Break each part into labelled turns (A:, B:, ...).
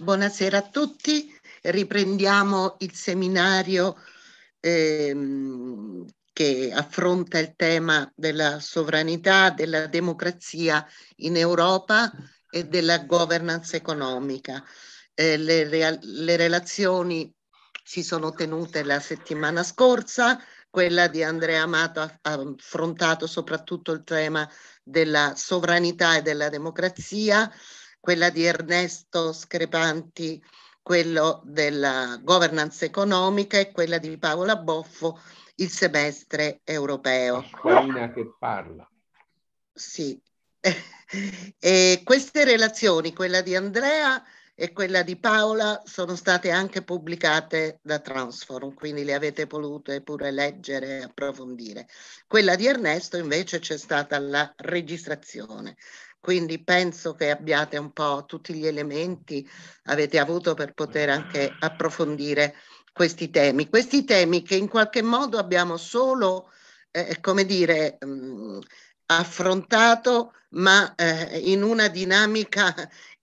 A: Buonasera a tutti, riprendiamo il seminario ehm, che affronta il tema della sovranità, della democrazia in Europa e della governance economica. Eh, le, rea- le relazioni si sono tenute la settimana scorsa, quella di Andrea Amato ha affrontato soprattutto il tema della sovranità e della democrazia quella di Ernesto Screpanti, quello della governance economica e quella di Paola Boffo, il semestre europeo. Pasqualina che parla. Sì. e queste relazioni, quella di Andrea e quella di Paola, sono state anche pubblicate da Transform, quindi le avete potute pure leggere e approfondire. Quella di Ernesto invece c'è stata la registrazione. Quindi penso che abbiate un po' tutti gli elementi, avete avuto per poter anche approfondire questi temi. Questi temi che in qualche modo abbiamo solo, eh, eh come dire, mh, mm, affrontato, ma eh, in una dinamica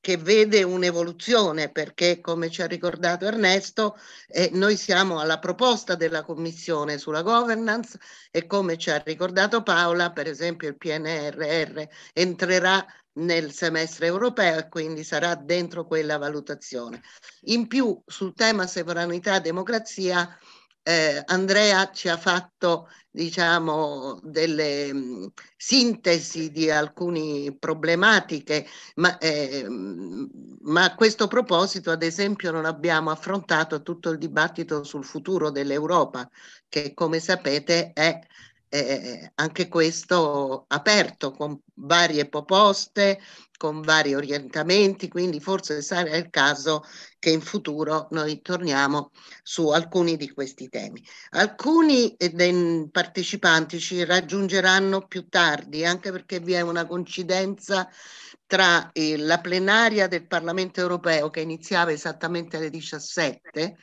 A: che vede un'evoluzione perché, come ci ha ricordato Ernesto, eh, noi siamo alla proposta della Commissione sulla governance e come ci ha ricordato Paola, per esempio il PNRR entrerà nel semestre europeo e quindi sarà dentro quella valutazione. In più sul tema sovranità e democrazia eh, Andrea ci ha fatto diciamo, delle mh, mm, sintesi di alcune problematiche, ma, eh, ma, a questo proposito, ad esempio, non abbiamo affrontato tutto il dibattito sul futuro dell'Europa, che come sapete è eh, anche questo aperto con varie proposte, con vari orientamenti, quindi forse sarà il caso che in futuro noi torniamo su alcuni di questi temi. Alcuni eh, dei partecipanti ci raggiungeranno più tardi, anche perché vi è una coincidenza tra eh, la plenaria del Parlamento europeo che iniziava esattamente alle 17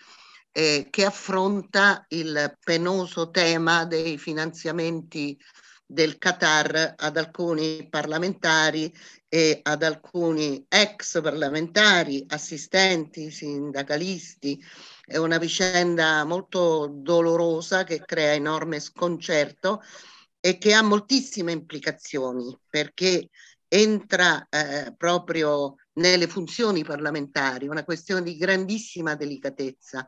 A: eh, che affronta il penoso tema dei finanziamenti del Qatar ad alcuni parlamentari e ad alcuni ex parlamentari, assistenti, sindacalisti. È una vicenda molto dolorosa che crea enorme sconcerto e che ha moltissime implicazioni perché entra eh, proprio nelle funzioni parlamentari, una questione di grandissima delicatezza.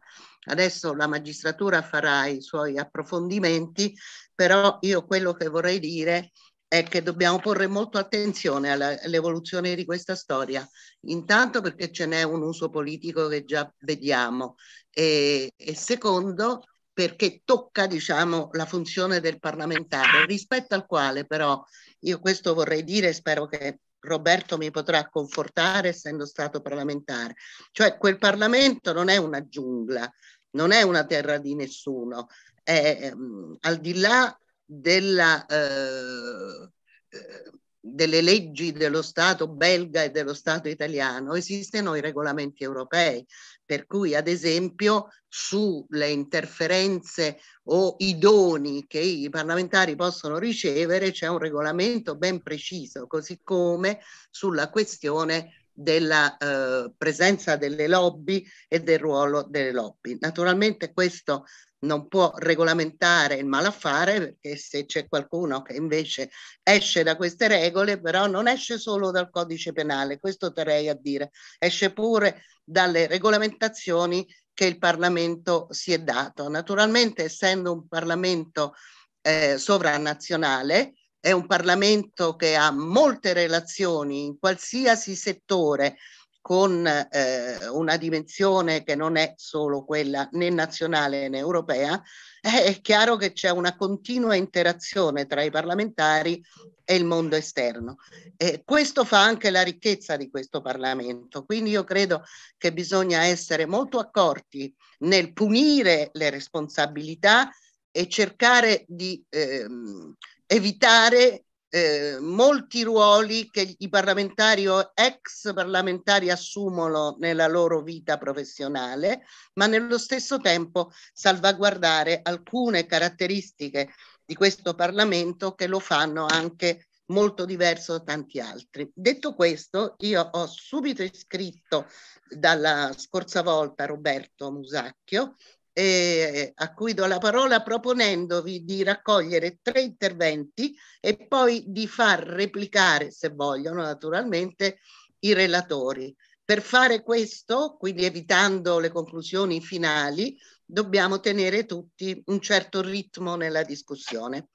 A: Adesso la magistratura farà i suoi approfondimenti, però io quello che vorrei dire è che dobbiamo porre molto attenzione all'evoluzione di questa storia, intanto perché ce n'è un uso politico che già vediamo e, e secondo perché tocca diciamo, la funzione del parlamentare, rispetto al quale però io questo vorrei dire, spero che Roberto mi potrà confortare essendo stato parlamentare, cioè quel Parlamento non è una giungla, non è una terra di nessuno, è, um, al di là della, eh, eh, delle leggi dello Stato belga e dello Stato italiano esistono i regolamenti europei, per cui ad esempio sulle interferenze o i doni che i parlamentari possono ricevere c'è un regolamento ben preciso, così come sulla questione della eh, presenza delle lobby e del ruolo delle lobby. Naturalmente questo non può regolamentare il malaffare perché se c'è qualcuno che invece esce da queste regole, però non esce solo dal codice penale, questo terei a dire, esce pure dalle regolamentazioni che il Parlamento si è dato. Naturalmente essendo un Parlamento eh, sovranazionale, è un Parlamento che ha molte relazioni in qualsiasi settore con eh, una dimensione che non è solo quella né nazionale né europea, è chiaro che c'è una continua interazione tra i parlamentari e il mondo esterno. E questo fa anche la ricchezza di questo Parlamento, quindi io credo che bisogna essere molto accorti nel punire le responsabilità e cercare di... Ehm, evitare eh, molti ruoli che i parlamentari o ex parlamentari assumono nella loro vita professionale, ma nello stesso tempo salvaguardare alcune caratteristiche di questo Parlamento che lo fanno anche molto diverso da tanti altri. Detto questo, io ho subito iscritto dalla scorsa volta Roberto Musacchio eh, a cui do la parola proponendovi di raccogliere tre interventi e poi di far replicare, se vogliono naturalmente, i relatori. Per fare questo, quindi evitando le conclusioni finali, dobbiamo tenere tutti un certo ritmo nella discussione.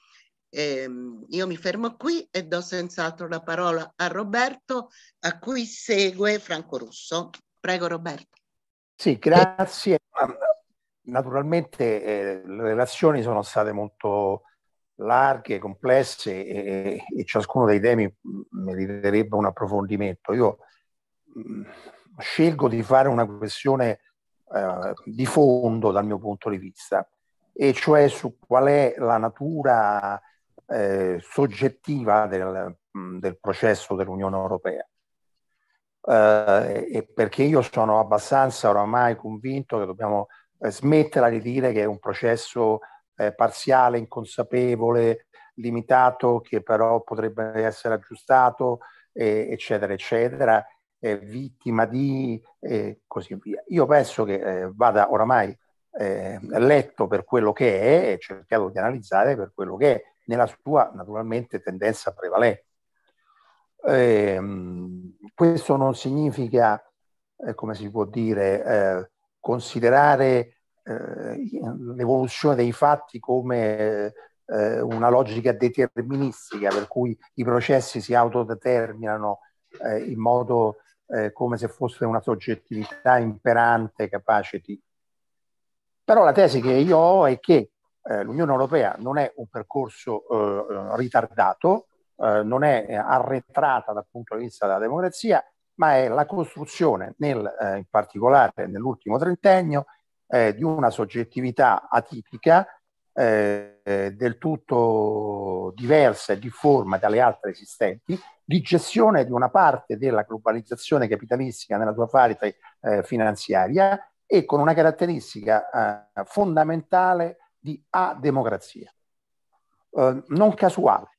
A: Ehm, io mi fermo qui e do senz'altro la parola a Roberto, a cui segue Franco Russo. Prego Roberto.
B: Sì, grazie naturalmente eh, le relazioni sono state molto larghe, complesse e, e ciascuno dei temi meriterebbe mm, un approfondimento. Io mh, mm, scelgo di fare una questione eh, di fondo dal mio punto di vista, e cioè su qual è la natura eh, soggettiva del, mm, del processo dell'Unione Europea. Eh, perché io sono abbastanza oramai convinto che dobbiamo eh, smetterla di dire che è un processo eh, parziale, inconsapevole, limitato, che però potrebbe essere aggiustato, eh, eccetera, eccetera, eh, vittima di e così via. Io penso che eh, vada oramai eh, letto per quello che è e cercato di analizzare per quello che è, nella sua naturalmente tendenza prevalente. Ehm, questo non significa, come si può dire, considerare eh, l'evoluzione dei fatti come eh, una logica deterministica, per cui i processi si autodeterminano eh, in modo come se fosse una soggettività imperante capace di... Però la tesi che io ho è che l'Unione Europea non è un percorso ritardato, non è arretrata dal punto di vista della democrazia, ma è la costruzione, nel, eh, in particolare nell'ultimo trentennio, eh, di una soggettività atipica, eh, eh del tutto diversa e difforme dalle altre esistenti, di gestione di una parte della globalizzazione capitalistica nella sua parte eh, finanziaria e con una caratteristica eh, fondamentale di ademocrazia, non casuale.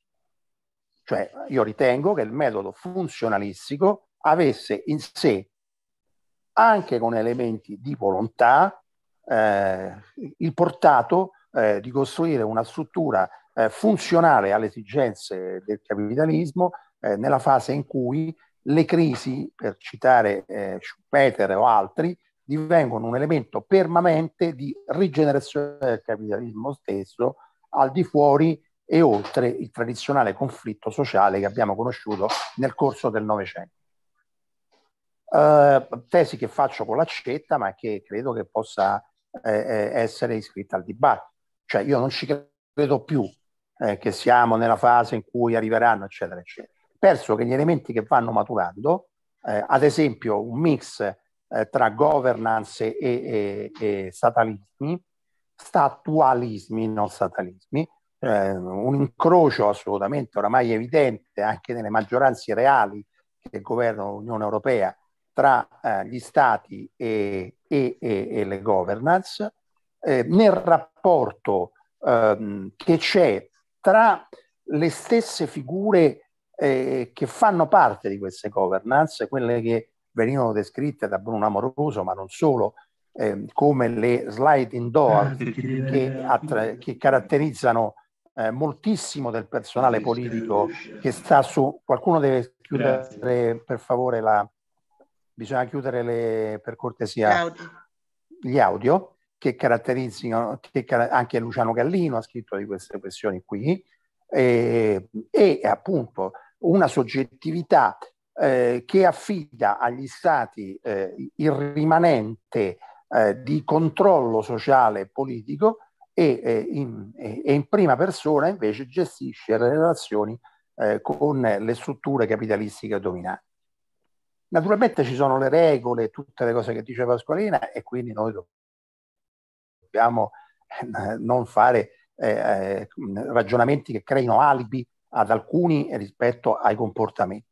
B: Cioè, io ritengo che il metodo funzionalistico avesse in sé, anche con elementi di volontà, eh, il portato eh, di costruire una struttura eh, funzionale alle esigenze del capitalismo eh, nella fase in cui le crisi, per citare eh, Schumpeter o altri, divengono un elemento permanente di rigenerazione del capitalismo stesso al di fuori e oltre il tradizionale conflitto sociale che abbiamo conosciuto nel corso del Novecento. Uh, tesi che faccio con l'accetta, ma che credo che possa eh, eh, essere iscritta al dibattito. Cioè io non ci credo più eh, che siamo nella fase in cui arriveranno, eccetera, eccetera. Penso che gli elementi che vanno maturando, eh, ad esempio un mix eh, tra governance e, e, e, statalismi, statualismi, non statalismi, un incrocio assolutamente oramai evidente anche nelle maggioranze reali che governano l'Unione Europea tra eh, gli stati e, e, e, e le governance, eh, nel rapporto ehm, che c'è tra le stesse figure eh, che fanno parte di queste governance, quelle che venivano descritte da Bruno Amoroso, ma non solo, eh, come le sliding door eh, che, eh, attra- che caratterizzano eh, moltissimo del personale politico che sta su... Qualcuno deve chiudere Grazie. per favore la, bisogna chiudere le, per cortesia audio. gli audio che caratterizzano, che, anche Luciano Gallino ha scritto di queste questioni qui, e, e appunto una soggettività eh, che affida agli stati eh, il rimanente eh, di controllo sociale e politico e eh, in, e, in, prima persona invece gestisce le relazioni eh, con le strutture capitalistiche dominanti. Naturalmente ci sono le regole, tutte le cose che dice Pasqualina e quindi noi dobbiamo eh, non fare eh, eh, ragionamenti che creino alibi ad alcuni rispetto ai comportamenti.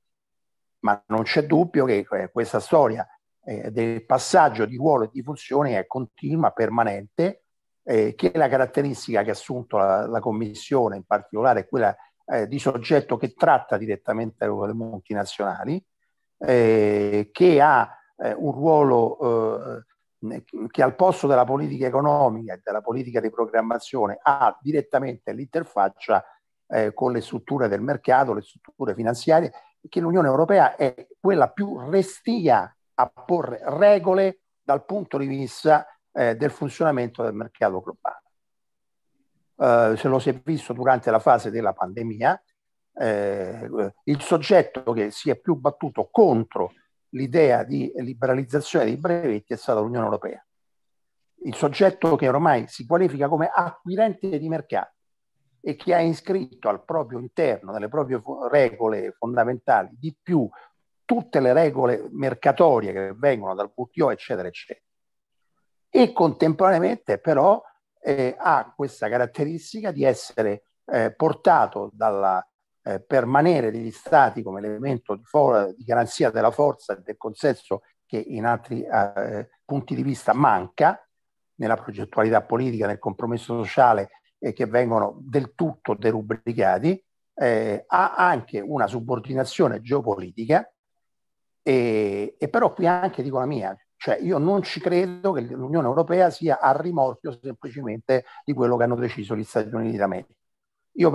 B: Ma non c'è dubbio che eh, questa storia eh, del passaggio di ruolo e di funzioni è continua, permanente, eh, che è la caratteristica che ha assunto la, la Commissione, in particolare quella eh, di soggetto che tratta direttamente le multinazionali, eh, che ha eh, un ruolo eh, eh, che al posto della politica economica e della politica di programmazione ha direttamente l'interfaccia eh, con le strutture del mercato, le strutture finanziarie, che l'Unione Europea è quella più restia a porre regole dal punto di vista eh, del funzionamento del mercato globale. se lo si è visto durante la fase della pandemia, eh, il soggetto che si è più battuto contro l'idea di liberalizzazione dei brevetti è stata l'Unione Europea. Il soggetto che ormai si qualifica come acquirente di mercato e che ha iscritto al proprio interno, nelle proprie regole fondamentali, di più tutte le regole mercatorie che vengono dal WTO, eccetera, eccetera. E contemporaneamente però eh, ha questa caratteristica di essere eh, portato dalla, eh, permanere degli stati come elemento di, for- di, garanzia della forza e del consenso che in altri eh, punti di vista manca nella progettualità politica, nel compromesso sociale e eh, che vengono del tutto derubricati, eh, ha anche una subordinazione geopolitica e, e però qui anche dico la mia, cioè io non ci credo che l'Unione Europea sia a rimorchio semplicemente di quello che hanno deciso gli Stati Uniti d'America. Io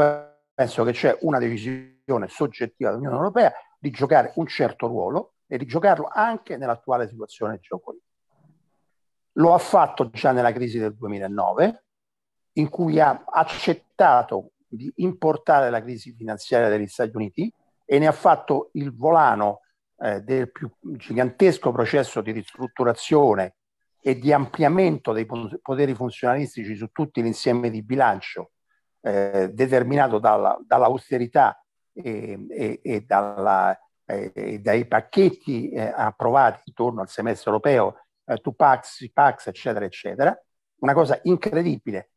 B: penso che c'è una decisione soggettiva dell'Unione Europea di giocare un certo ruolo e di giocarlo anche nell'attuale situazione geopolitica. Lo ha fatto già nella crisi del 2009, in cui ha accettato di importare la crisi finanziaria degli Stati Uniti e ne ha fatto il volano eh, del più gigantesco processo di ristrutturazione e di ampliamento dei poteri funzionalistici su tutto l'insieme di bilancio eh, determinato dalla, dall'austerità e, e, e, dalla, eh, e, dai pacchetti eh, approvati intorno al semestre europeo, eh, to Pax, Pax, eccetera, eccetera, una cosa incredibile,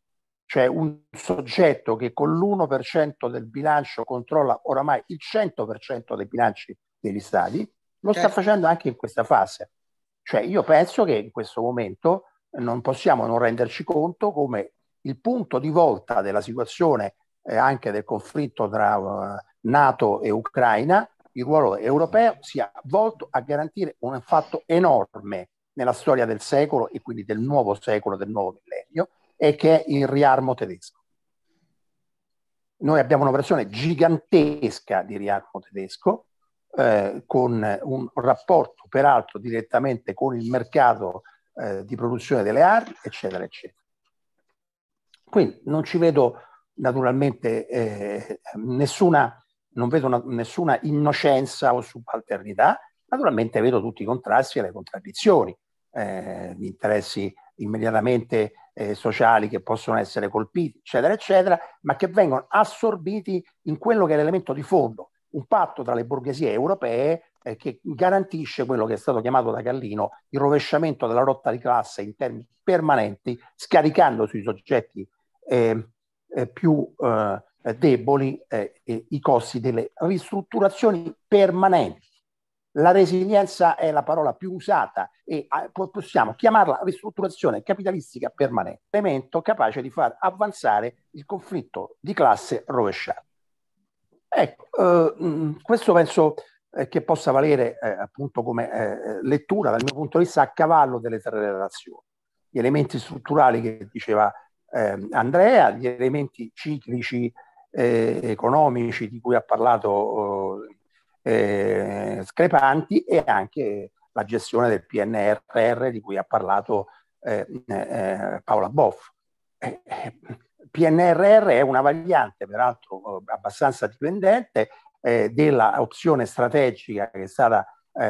B: cioè un soggetto che con l'1% del bilancio controlla oramai il 100% dei bilanci degli stati, lo sta certo. facendo anche in questa fase. Cioè io penso che in questo momento non possiamo non renderci conto come il punto di volta della situazione eh, anche del conflitto tra uh, Nato e Ucraina, il ruolo europeo sia volto a garantire un fatto enorme nella storia del secolo e quindi del nuovo secolo, del nuovo millennio, e che è il riarmo tedesco. Noi abbiamo un'operazione gigantesca di riarmo tedesco, eh, con un rapporto peraltro direttamente con il mercato eh, di produzione delle armi, eccetera, eccetera. Quindi non ci vedo naturalmente eh, nessuna, vedo una, nessuna innocenza o subalternità, naturalmente vedo tutti i contrasti e le contraddizioni, eh, gli interessi immediatamente eh, sociali che possono essere colpiti, eccetera, eccetera, ma che vengono assorbiti in quello che è l'elemento di fondo, un patto tra le borghesie europee eh, che garantisce quello che è stato chiamato da Gallino il rovesciamento della rotta di classe in termini permanenti, scaricando sui soggetti eh, più deboli eh, i costi delle ristrutturazioni permanenti. La resilienza è la parola più usata e ah, possiamo chiamarla ristrutturazione capitalistica permanente, elemento capace di far avanzare il conflitto di classe rovesciato. Ecco, eh, mm, questo penso eh, che possa valere eh, appunto come eh, lettura dal mio punto di vista a cavallo delle tre relazioni. Gli elementi strutturali che diceva eh, Andrea, gli elementi ciclici eh, economici di cui ha parlato eh, Screpanti e anche la gestione del PNRR di cui ha parlato eh, eh, Paola Boff. Eh, PNRR è una variante, peraltro abbastanza dipendente, della opzione strategica che è stata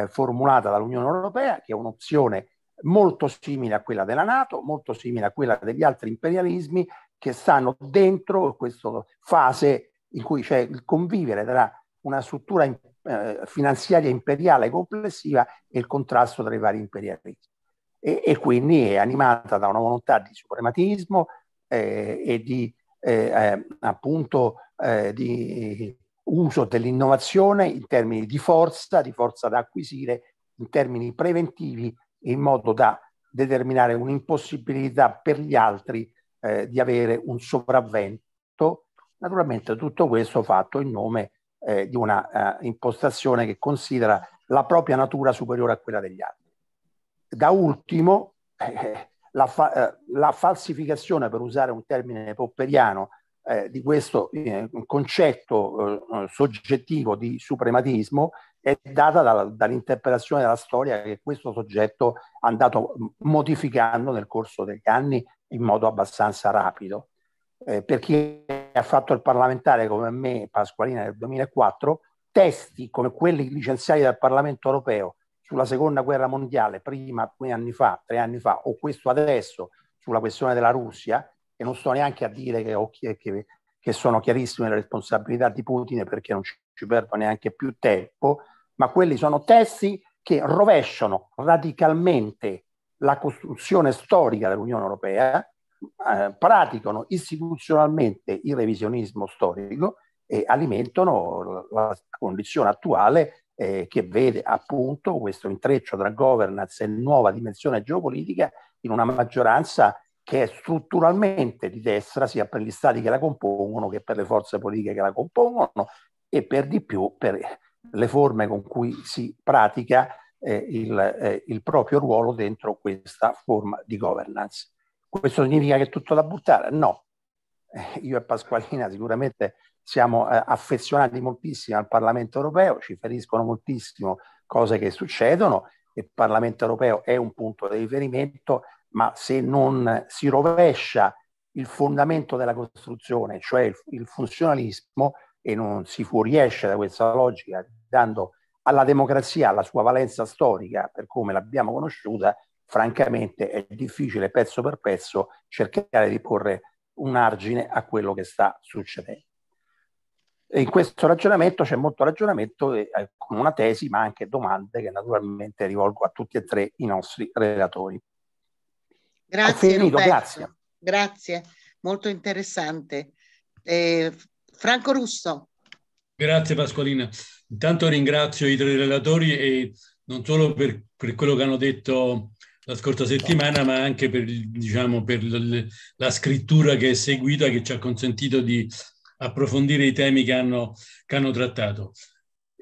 B: formulata dall'Unione Europea, che è un'opzione molto simile a quella della Nato, molto simile a quella degli altri imperialismi che stanno dentro questa fase in cui c'è il convivere tra una struttura eh, finanziaria imperiale complessiva e il contrasto tra i vari imperialismi. E, e quindi è animata da una volontà di suprematismo eh, e di eh, eh appunto eh, di uso dell'innovazione in termini di forza, di forza da acquisire, in termini preventivi in modo da determinare un'impossibilità per gli altri eh, di avere un sopravvento. Naturalmente tutto questo fatto in nome eh, di una eh, impostazione che considera la propria natura superiore a quella degli altri. Da ultimo, eh, la, fa eh, la, falsificazione, per usare un termine popperiano, eh, di questo concetto soggettivo di suprematismo è data dalla, dall'interpretazione della storia che questo soggetto ha andato modificando nel corso degli anni in modo abbastanza rapido. Eh, per chi ha fatto il parlamentare come me, Pasqualina, nel 2004, testi come quelli licenziati dal Parlamento europeo sulla seconda guerra mondiale, prima due anni fa, tre anni fa, o questo adesso sulla questione della Russia, e non sto neanche a dire che, che, che sono chiarissime le responsabilità di Putin perché non ci, ci perdo neanche più tempo, ma quelli sono testi che rovesciano radicalmente la costruzione storica dell'Unione Europea, eh, praticano istituzionalmente il revisionismo storico e alimentano la condizione attuale eh, che vede appunto questo intreccio tra governance e nuova dimensione geopolitica in una maggioranza che è strutturalmente di destra sia per gli stati che la compongono che per le forze politiche che la compongono e per di più per le forme con cui si pratica eh, il, eh, il, proprio ruolo dentro questa forma di governance. Questo significa che è tutto da buttare? No. Eh, io e Pasqualina sicuramente siamo eh, affezionati moltissimo al Parlamento europeo, ci feriscono moltissimo cose che succedono, il Parlamento europeo è un punto di riferimento, ma se non si rovescia il fondamento della costruzione, cioè il, il funzionalismo, e non si fuoriesce da questa logica dando alla democrazia la sua valenza storica per come l'abbiamo conosciuta, francamente è difficile pezzo per pezzo cercare di porre un argine a quello che sta succedendo. E in questo ragionamento c'è molto ragionamento eh, con una tesi, ma anche domande che naturalmente rivolgo a tutti e tre i nostri relatori. Grazie, finito, grazie.
A: grazie. molto interessante. Eh, Franco Russo.
C: Grazie Pasqualina. Intanto ringrazio i tre relatori e non solo per, per quello che hanno detto la scorsa settimana, ma anche per, diciamo, per la scrittura che è seguita, che ci ha consentito di approfondire i temi che hanno, che hanno trattato.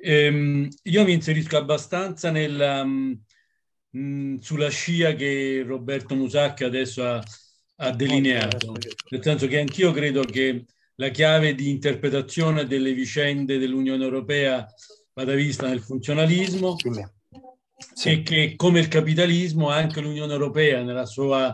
C: Ehm, io mi inserisco abbastanza nella, mh, mm, mm, sulla scia che Roberto Musacchi adesso ha, ha delineato, nel senso che anch'io credo che la chiave di interpretazione delle vicende dell'Unione Europea vada vista nel funzionalismo sì. e che come il capitalismo anche l'Unione Europea nella sua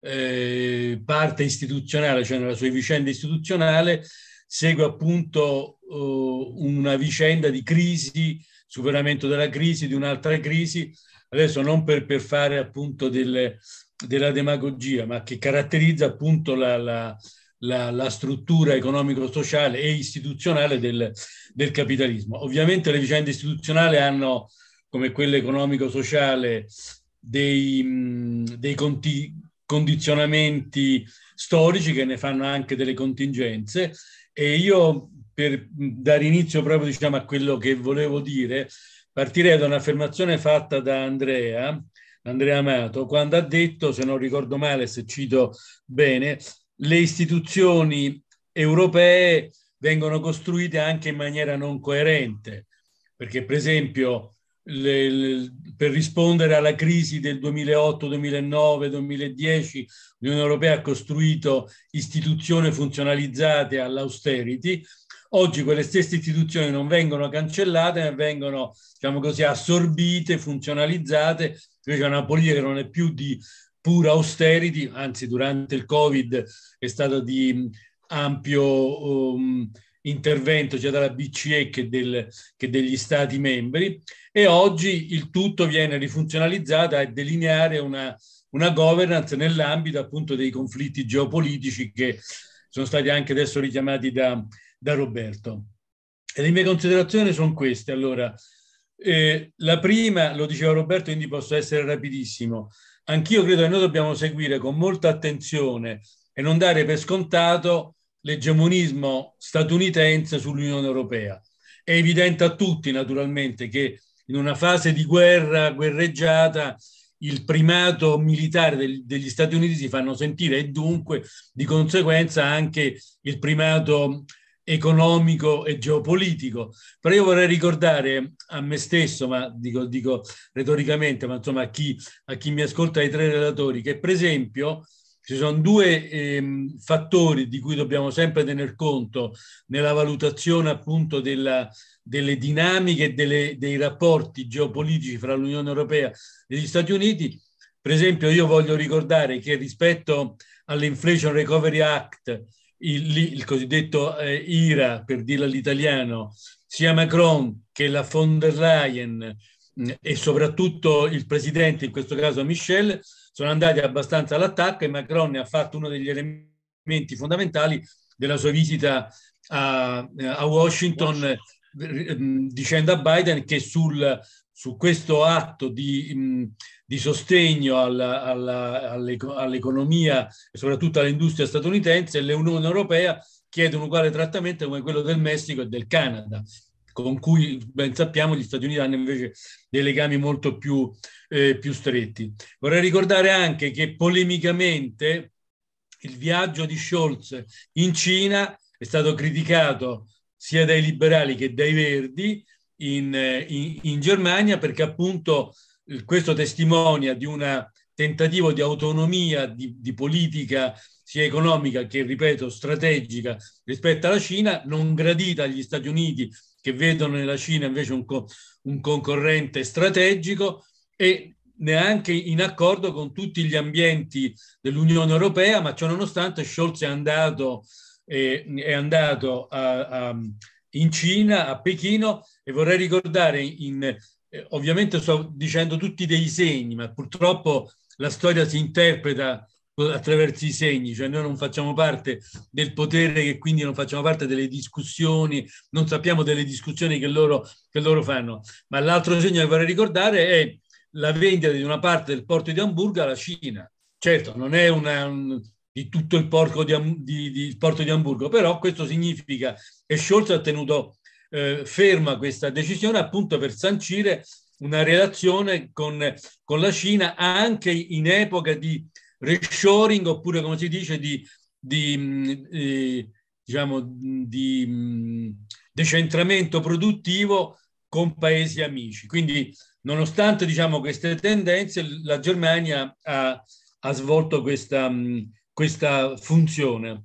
C: eh, parte istituzionale, cioè nella sua vicenda istituzionale, segue appunto eh, una vicenda di crisi, superamento della crisi, di un'altra crisi, adesso non per, per fare appunto delle, della demagogia, ma che caratterizza appunto la, la la, la struttura economico-sociale e istituzionale del, del, capitalismo. Ovviamente le vicende istituzionali hanno, come quelle economico-sociale, dei, dei conti, condizionamenti storici che ne fanno anche delle contingenze e io per dare inizio proprio diciamo, a quello che volevo dire partirei da un'affermazione fatta da Andrea, Andrea Amato, quando ha detto, se non ricordo male, se cito bene, le istituzioni europee vengono costruite anche in maniera non coerente, perché per esempio le, le, per rispondere alla crisi del 2008, 2009, 2010, l'Unione Europea ha costruito istituzioni funzionalizzate all'austerity. Oggi quelle stesse istituzioni non vengono cancellate, ma vengono, diciamo così, assorbite, funzionalizzate. Invece una politica che non è più di pur austerity, anzi durante il Covid è stato di mm, ampio um, intervento cioè dalla BCE che, del, che, degli Stati membri e oggi il tutto viene rifunzionalizzato a delineare una, una governance nell'ambito appunto dei conflitti geopolitici che sono stati anche adesso richiamati da, da Roberto. E le mie considerazioni sono queste. Allora, eh, la prima, lo diceva Roberto, quindi posso essere rapidissimo anch'io credo che noi dobbiamo seguire con molta attenzione e non dare per scontato l'egemonismo statunitense sull'Unione Europea. È evidente a tutti, naturalmente, che in una fase di guerra guerreggiata il primato militare degli Stati Uniti si fanno sentire e dunque di conseguenza anche il primato economico e geopolitico. Però io vorrei ricordare a me stesso, ma dico, dico retoricamente, ma insomma a chi, a chi, mi ascolta, ai tre relatori, che per esempio ci sono due eh, fattori di cui dobbiamo sempre tener conto nella valutazione appunto della, delle dinamiche delle, dei rapporti geopolitici fra l'Unione Europea e gli Stati Uniti. Per esempio io voglio ricordare che rispetto all'Inflation Recovery Act il, il cosiddetto eh, IRA, per dirlo all'italiano, sia Macron che la von der Leyen mh, mm, e soprattutto il presidente, in questo caso Michel, sono andati abbastanza all'attacco e Macron ne ha fatto uno degli elementi fondamentali della sua visita a, a Washington, Washington. Mh, dicendo a Biden che sul su questo atto di, di sostegno alla, alla, all'economia e soprattutto all'industria statunitense, l'Unione Europea chiede un uguale trattamento come quello del Messico e del Canada, con cui ben sappiamo gli Stati Uniti hanno invece dei legami molto più, eh, più stretti. Vorrei ricordare anche che polemicamente il viaggio di Scholz in Cina è stato criticato sia dai liberali che dai verdi, in, in, in Germania perché appunto eh, questo testimonia di un tentativo di autonomia di, di, politica sia economica che, ripeto, strategica rispetto alla Cina, non gradita agli Stati Uniti che vedono nella Cina invece un, co- un concorrente strategico e neanche in accordo con tutti gli ambienti dell'Unione Europea, ma ciononostante Scholz è andato, eh, è andato a, a, in Cina, a Pechino, e vorrei ricordare, in, eh, ovviamente sto dicendo tutti dei segni, ma purtroppo la storia si interpreta attraverso i segni, cioè noi non facciamo parte del potere e quindi non facciamo parte delle discussioni, non sappiamo delle discussioni che loro, che loro fanno. Ma l'altro segno che vorrei ricordare è la vendita di una parte del porto di Hamburgo alla Cina. Certo, non è una, di tutto il, porco di, di, di, porto di Hamburgo, però questo significa che Scholz ha tenuto eh, ferma questa decisione appunto per sancire una relazione con, con la Cina anche in epoca di reshoring oppure come si dice di, di eh, diciamo, di mm, decentramento produttivo con paesi amici. Quindi nonostante diciamo, queste tendenze la Germania ha, ha svolto questa, mm, questa funzione.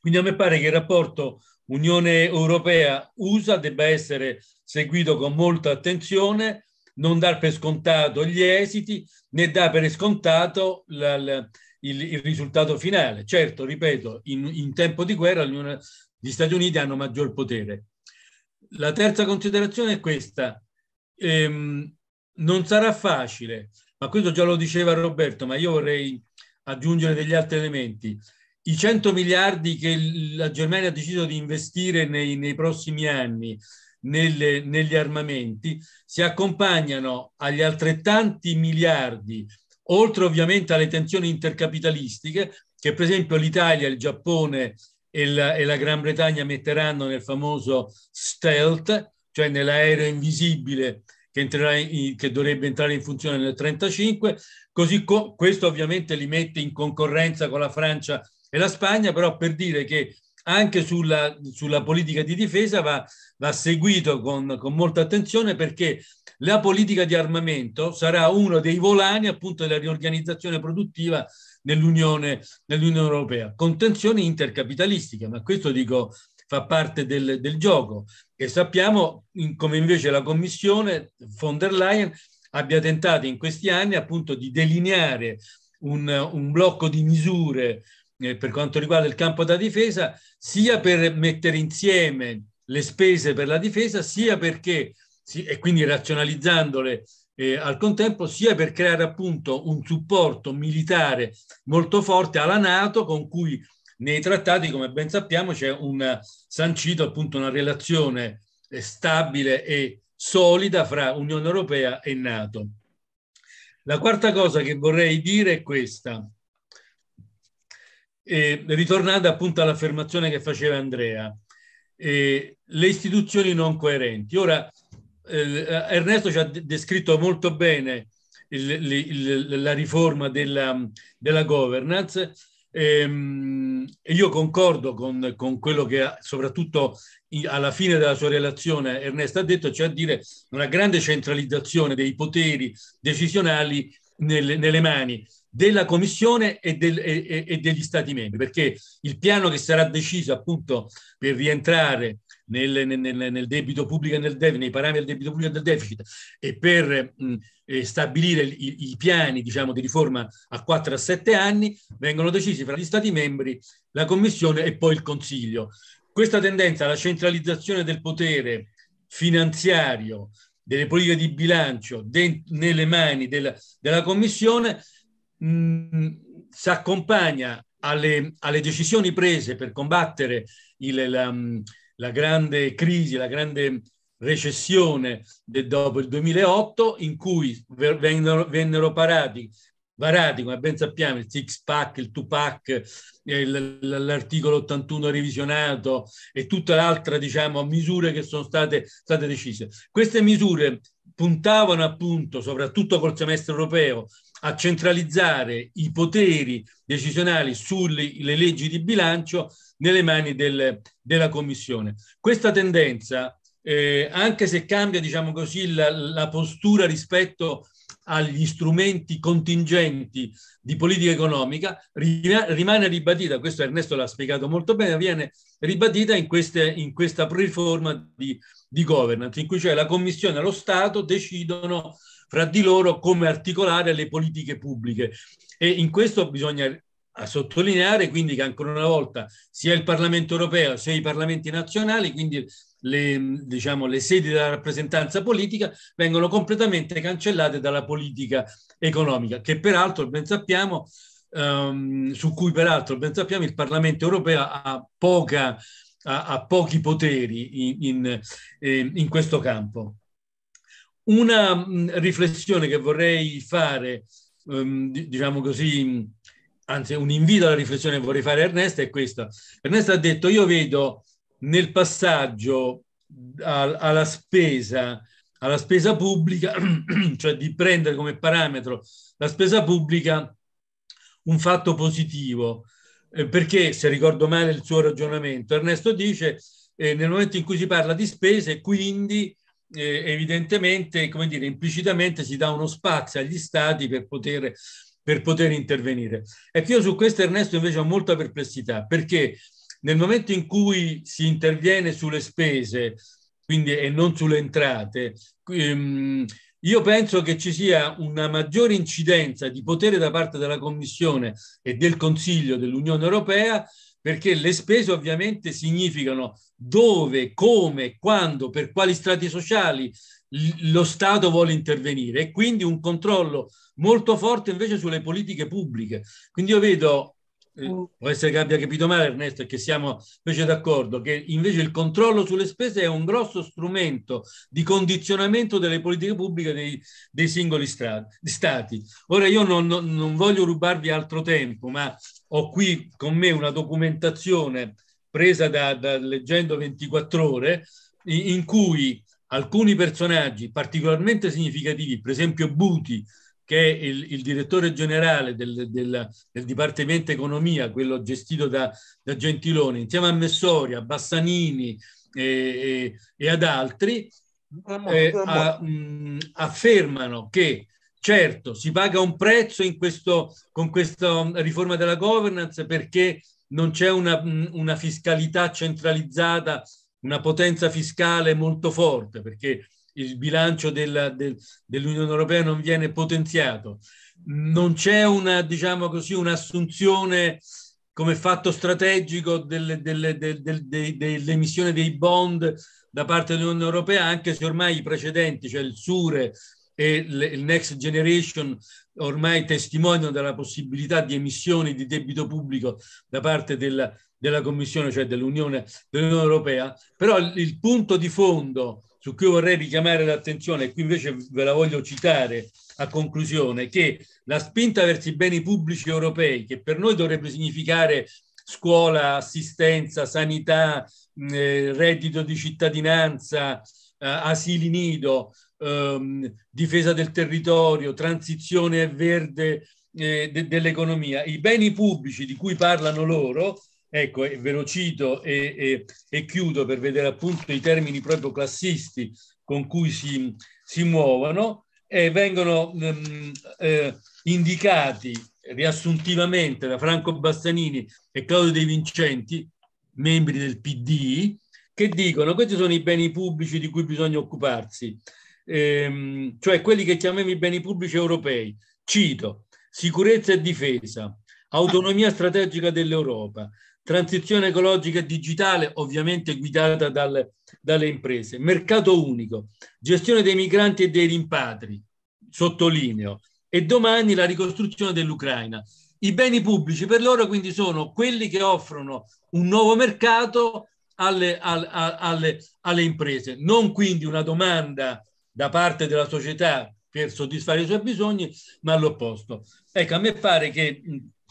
C: Quindi a me pare che il rapporto Unione Europea-USA debba essere seguito con molta attenzione, non dar per scontato gli esiti né dare per scontato la, la, il, il, risultato finale. Certo, ripeto, in, in tempo di guerra gli Stati Uniti hanno maggior potere. La terza considerazione è questa. Ehm, non sarà facile, ma questo già lo diceva Roberto, ma io vorrei aggiungere degli altri elementi. I 100 miliardi che la Germania ha deciso di investire nei, nei prossimi anni nelle, negli armamenti si accompagnano agli altrettanti miliardi, oltre ovviamente alle tensioni intercapitalistiche, che per esempio l'Italia, il Giappone e la, e la Gran Bretagna metteranno nel famoso stealth, cioè nell'aereo invisibile che, entrerà in, che dovrebbe entrare in funzione nel 35, così co- questo ovviamente li mette in concorrenza con la Francia e la Spagna, però per dire che anche sulla, sulla politica di difesa va, va seguito con, con molta attenzione perché la politica di armamento sarà uno dei volani appunto della riorganizzazione produttiva nell'Unione, nell'Unione Europea, con tensioni intercapitalistiche, ma questo dico fa parte del, del gioco e sappiamo come invece la Commissione von der Leyen abbia tentato in questi anni appunto di delineare un, un blocco di misure eh, per quanto riguarda il campo da difesa, sia per mettere insieme le spese per la difesa, sia perché, e quindi razionalizzandole eh, al contempo, sia per creare appunto un supporto militare molto forte alla Nato con cui nei trattati, come ben sappiamo, c'è un sancito appunto una relazione eh, stabile e solida fra Unione Europea e Nato. La quarta cosa che vorrei dire è questa, eh, ritornando appunto all'affermazione che faceva Andrea, eh, le istituzioni non coerenti. Ora, eh, Ernesto ci ha descritto molto bene il, il, il, la riforma della, della governance Ehm, e, io concordo con, con quello che soprattutto alla fine della sua relazione Ernesto ha detto, cioè a dire una grande centralizzazione dei poteri decisionali nelle, nelle mani della Commissione e, del, e, e, degli Stati membri, perché il piano che sarà deciso appunto per rientrare nel, nel, nel debito pubblico e nel deficit, nei parametri del debito pubblico e del deficit e per... Mh, eh, stabilire i, i piani diciamo, di riforma a 4 a 7 anni, vengono decisi fra gli Stati membri, la Commissione e poi il Consiglio. Questa tendenza alla centralizzazione del potere finanziario, delle politiche di bilancio de, nelle mani del, della Commissione
D: mm,
C: si accompagna alle, alle, decisioni prese per combattere il, la, mm, la, grande crisi, la grande recessione del, dopo il 2008 in cui vennero, vennero parati varati, come ben sappiamo, il six pack, il two pack, eh, l'articolo 81 revisionato e tutta l'altra, diciamo, misure che sono state, state decise. Queste misure puntavano appunto, soprattutto col semestre europeo, a centralizzare i poteri decisionali sulle leggi di bilancio nelle mani del, della Commissione. Questa tendenza eh, anche se cambia, diciamo così, la, la postura rispetto agli strumenti contingenti di politica economica rimane ribadita, questo Ernesto l'ha spiegato molto bene, viene ribadita in, queste, in questa preforma di, di, governance, in cui cioè la Commissione e lo Stato decidono fra di loro come articolare le politiche pubbliche e in questo bisogna sottolineare quindi che ancora una volta sia il Parlamento europeo sia i Parlamenti nazionali, quindi le, diciamo, le sedi della rappresentanza politica vengono completamente cancellate dalla politica economica, che peraltro ben sappiamo, ehm, su cui peraltro ben sappiamo il Parlamento europeo ha, poca, ha, ha pochi poteri in, in, eh, in questo campo. Una mh, riflessione che vorrei fare, ehm, diciamo così, anzi un invito alla riflessione che vorrei fare a Ernesto è questa. Ernesto ha detto io vedo nel passaggio alla spesa, alla spesa pubblica, cioè di prendere come parametro la spesa pubblica un fatto positivo, eh, perché se ricordo male il suo ragionamento, Ernesto dice eh, nel momento in cui si parla di spese, quindi eh, evidentemente, come dire, implicitamente si dà uno spazio agli stati per poter, per poter intervenire. Ecco, io su questo Ernesto invece ho molta perplessità, perché nel momento in cui si interviene sulle spese quindi, e non sulle entrate, ehm, io penso che ci sia una maggiore incidenza di potere da parte della Commissione e del Consiglio dell'Unione Europea perché le spese ovviamente significano dove, come, quando, per quali strati sociali lo Stato vuole intervenire e quindi un controllo molto forte invece sulle politiche pubbliche. Quindi io vedo Mm. può essere che abbia capito male Ernesto, e che siamo invece d'accordo che invece il controllo sulle spese è un grosso strumento di condizionamento delle politiche pubbliche dei, dei singoli strati, stati. Ora io non, non, non, voglio rubarvi altro tempo, ma ho qui con me una documentazione presa da, da Leggendo 24 ore in, in cui alcuni personaggi particolarmente significativi, per esempio Buti, che è il, il direttore generale del, del, del, Dipartimento Economia, quello gestito da, da Gentiloni, insieme a Messoria, Bassanini e, e, e ad altri,
D: eh, a, mh, mm,
C: affermano che certo si paga un prezzo questo, con questa mm, riforma della governance perché non c'è una, mm, una fiscalità centralizzata, una potenza fiscale molto forte, perché il bilancio della, del, dell'Unione Europea non viene potenziato, non c'è una, diciamo così, un'assunzione come fatto strategico delle, delle, delle, dell'emissione dei bond da parte dell'Unione Europea, anche se ormai i precedenti, cioè il Sure e il Next Generation, ormai testimoniano della possibilità di emissioni di debito pubblico da parte della, della Commissione, cioè dell'Unione, dell'Unione Europea. Però il punto di fondo su cui vorrei richiamare l'attenzione, e qui invece ve la voglio citare a conclusione, che la spinta verso i beni pubblici europei, che per noi dovrebbe significare scuola, assistenza, sanità, eh, reddito di cittadinanza, eh, asili nido, ehm, difesa del territorio, transizione verde eh, de- dell'economia, i beni pubblici di cui parlano loro Ecco, ve lo cito e, e, e, chiudo per vedere appunto i termini proprio classisti con cui si, si muovono e vengono mh, mm, eh, indicati riassuntivamente da Franco Bastanini e Claudio De Vincenti, membri del PD, che dicono questi sono i beni pubblici di cui bisogna occuparsi, ehm, cioè quelli che chiamiamo i beni pubblici europei. Cito, sicurezza e difesa, autonomia strategica dell'Europa, transizione ecologica e digitale ovviamente guidata dal, dalle imprese, mercato unico, gestione dei migranti e dei rimpatri, sottolineo, e domani la ricostruzione dell'Ucraina. I beni pubblici per loro quindi sono quelli che offrono un nuovo mercato alle, alle, alle, alle imprese, non quindi una domanda da parte della società per soddisfare i suoi bisogni, ma all'opposto. Ecco, a me pare che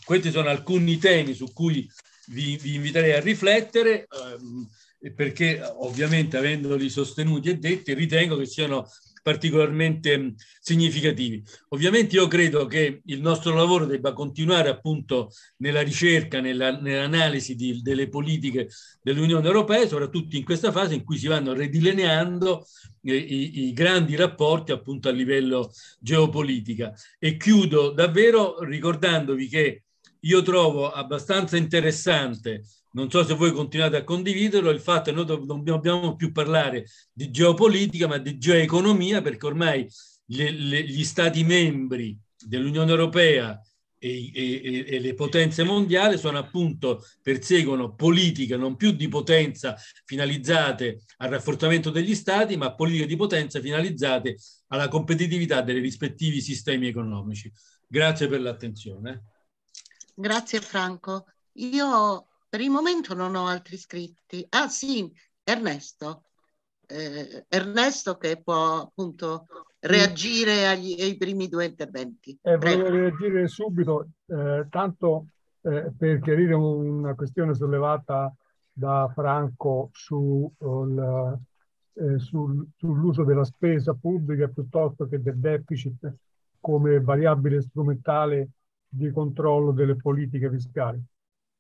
C: questi sono alcuni temi su cui vi, vi inviterei a riflettere ehm, perché ovviamente avendoli sostenuti e detti ritengo che siano particolarmente significativi. Ovviamente io credo che il nostro lavoro debba continuare appunto nella ricerca, nella, nell'analisi di, delle politiche dell'Unione Europea, soprattutto in questa fase in cui si vanno redilineando eh, i, i, grandi rapporti appunto a livello geopolitica. E chiudo davvero ricordandovi che io trovo abbastanza interessante, non so se voi continuate a condividerlo, il fatto che noi non dobbiamo più parlare di geopolitica, ma di geoeconomia, perché ormai le, gli stati membri dell'Unione Europea e, e, e, le potenze mondiali sono appunto, perseguono politiche non più di potenza finalizzate al rafforzamento degli stati, ma politiche di potenza finalizzate alla competitività dei rispettivi sistemi economici. Grazie per l'attenzione.
A: Grazie Franco. Io per il momento non ho altri iscritti. Ah sì, Ernesto. Eh, Ernesto che può appunto reagire agli, ai primi due interventi.
D: Eh, voglio reagire subito, eh, tanto eh, per chiarire una questione sollevata da Franco su, sul, eh, sul, sull'uso della spesa pubblica piuttosto che del deficit come variabile strumentale di controllo delle politiche fiscali.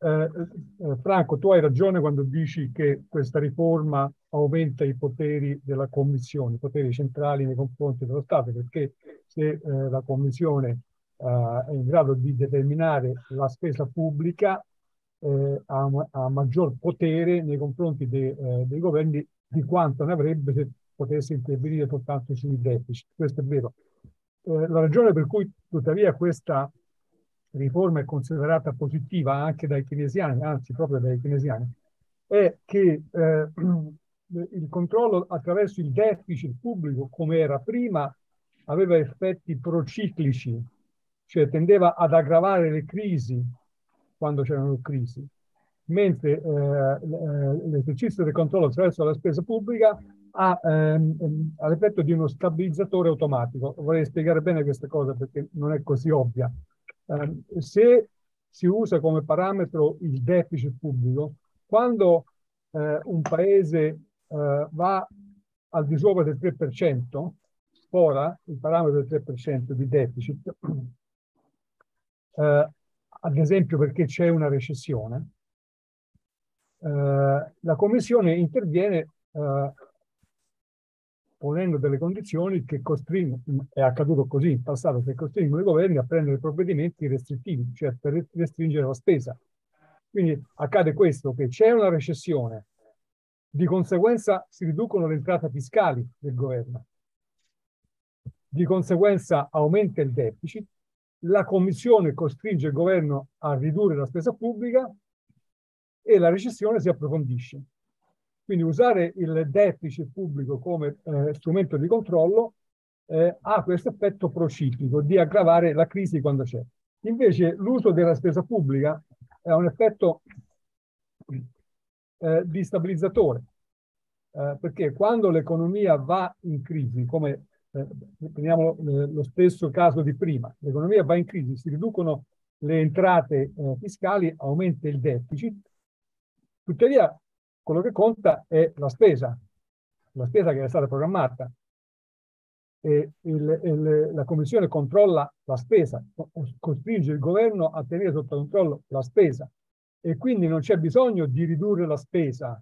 D: Eh, eh, Franco, tu hai ragione quando dici che questa riforma aumenta i poteri della Commissione, i poteri centrali nei confronti dello Stato, perché se eh, la Commissione eh, è in grado di determinare la spesa pubblica, eh, ha, ha, maggior potere nei confronti de, eh, dei governi di quanto ne avrebbe se potesse intervenire soltanto sui deficit. Questo è vero. la ragione per cui tuttavia questa riforma è considerata positiva anche dai chinesiani, anzi proprio dai chinesiani, è che eh, il controllo attraverso il deficit pubblico, come era prima, aveva effetti prociclici, cioè tendeva ad aggravare le crisi quando c'erano crisi, mentre eh, eh l'esercizio del controllo attraverso la spesa pubblica ha, ehm, ehm l'effetto di uno stabilizzatore automatico. Vorrei spiegare bene questa cosa perché non è così ovvia. Eh, se si usa come parametro il deficit pubblico, quando eh, un paese eh, va al di sopra del 3%, ora il parametro del 3% di deficit, eh, ad esempio perché c'è una recessione, la Commissione interviene Uh, ponendo delle condizioni che costringono, mm, è accaduto così in passato, che costringono i governi a prendere provvedimenti restrittivi, cioè per restringere la spesa. Quindi accade questo, che c'è una recessione, di conseguenza si riducono le entrate fiscali del governo, di conseguenza aumenta il deficit, la Commissione costringe il governo a ridurre la spesa pubblica e la recessione si approfondisce. Quindi usare il deficit pubblico come eh, strumento di controllo eh, ha questo effetto prociclico di aggravare la crisi quando c'è. Invece l'uso della spesa pubblica ha un effetto eh, di stabilizzatore, eh, perché quando l'economia va in crisi, come eh, prendiamo eh, lo stesso caso di prima, l'economia va in crisi, si riducono le entrate eh, fiscali, aumenta il deficit, tuttavia quello che conta è la spesa, la spesa che è stata programmata. E il, il, la Commissione controlla la spesa, costringe il governo a tenere sotto controllo la spesa e quindi non c'è bisogno di ridurre la spesa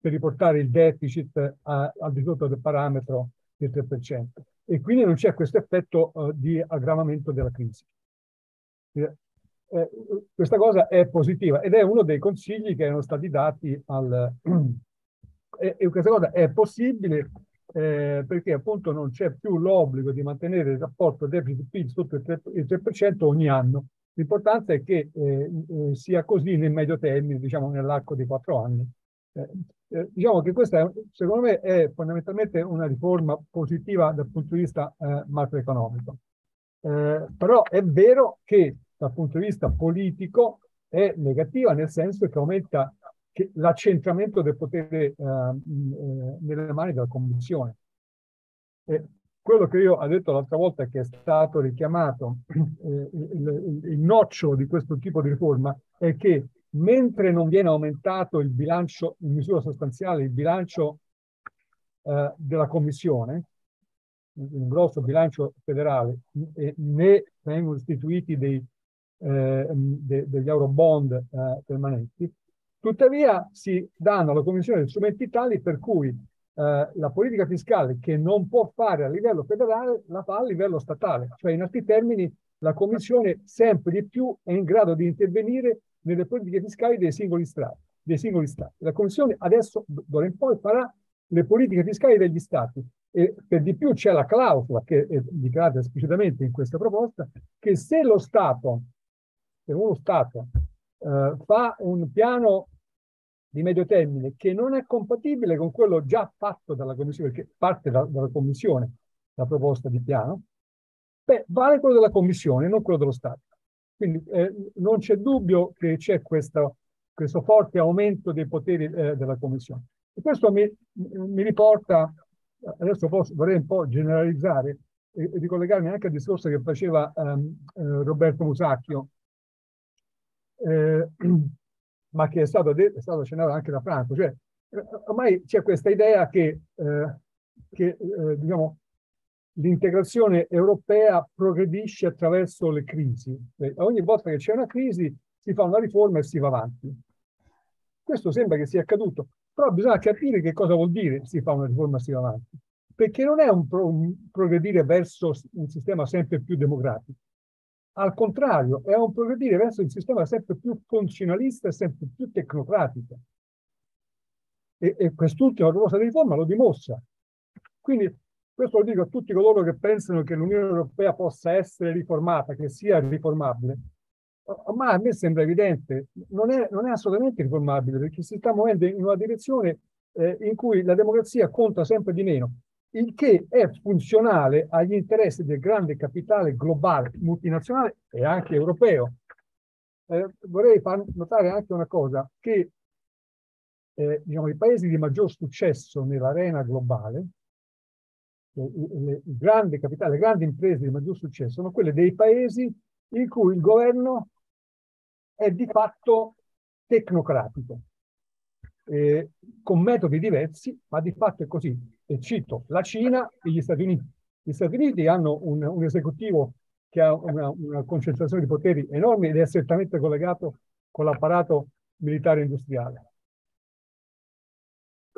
D: per riportare il deficit a, al di sotto del parametro del 3% e quindi non c'è questo effetto eh, di aggravamento della crisi eh, questa cosa è positiva ed è uno dei consigli che erano stati dati al... e, questa cosa è possibile eh, perché appunto non c'è più l'obbligo di mantenere il rapporto deficit-PIL sotto il 3%, ogni anno. L'importante è che eh, eh, sia così nel medio termine, diciamo nell'arco di quattro anni. Eh, eh diciamo che questa, è, secondo me, è fondamentalmente una riforma positiva dal punto di vista eh, macroeconomico. Eh, però è vero che dal punto di vista politico è negativa nel senso che aumenta l'accentramento del potere eh, eh, nelle mani della Commissione. E quello che io ho detto l'altra volta che è stato richiamato, eh, il, il, nocciolo di questo tipo di riforma è che mentre non viene aumentato il bilancio, in misura sostanziale, il bilancio eh, della Commissione, un grosso bilancio federale, né vengono istituiti dei eh, de, degli euro bond eh, permanenti, tuttavia si danno alla Commissione degli strumenti tali per cui Uh, la politica fiscale che non può fare a livello federale la fa a livello statale, cioè in altri termini la Commissione sempre di più è in grado di intervenire nelle politiche fiscali dei singoli, strati, dei singoli Stati. La Commissione adesso, d'ora in poi, farà le politiche fiscali degli Stati e per di più c'è la clausola che è dichiarata esplicitamente in questa proposta che se lo Stato se uno Stato eh, fa un piano di medio termine che non è compatibile con quello già fatto dalla Commissione, perché parte da, dalla Commissione la proposta di piano, beh, vale quello della Commissione, non quello dello Stato. Quindi eh, non c'è dubbio che c'è questo, questo, forte aumento dei poteri eh, della Commissione. E questo mi, mi riporta, adesso posso, vorrei un po' generalizzare e, e ricollegarmi anche al discorso che faceva ehm, eh, Roberto Musacchio eh, ma che è stato, detto, è stato accennato anche da Franco. Cioè, eh, ormai c'è questa idea che, eh, che eh, diciamo, l'integrazione europea progredisce attraverso le crisi. Cioè, ogni volta che c'è una crisi si fa una riforma e si va avanti. Questo sembra che sia accaduto, però bisogna capire che cosa vuol dire si fa una riforma e si va avanti, perché non è un, pro, un progredire verso un sistema sempre più democratico, al contrario, è un progredire verso un sistema sempre più funzionalista e sempre più tecnocratico. E, e quest'ultima proposta di riforma lo dimostra. Quindi questo lo dico a tutti coloro che pensano che l'Unione Europea possa essere riformata, che sia riformabile. Ma a me sembra evidente, non è, non è assolutamente riformabile perché si sta muovendo in una direzione eh, in cui la democrazia conta sempre di meno il che è funzionale agli interessi del grande capitale globale, multinazionale e anche europeo. Eh, vorrei far notare anche una cosa, che eh, diciamo, i paesi di maggior successo nell'arena globale, le, le, grandi le grandi imprese di maggior successo sono quelle dei paesi in cui il governo è di fatto tecnocratico eh, con metodi diversi, ma di fatto è così. E cito la Cina e gli Stati Uniti. Gli Stati Uniti hanno un, un esecutivo che ha una, una, concentrazione di poteri enorme ed è strettamente collegato con l'apparato militare industriale.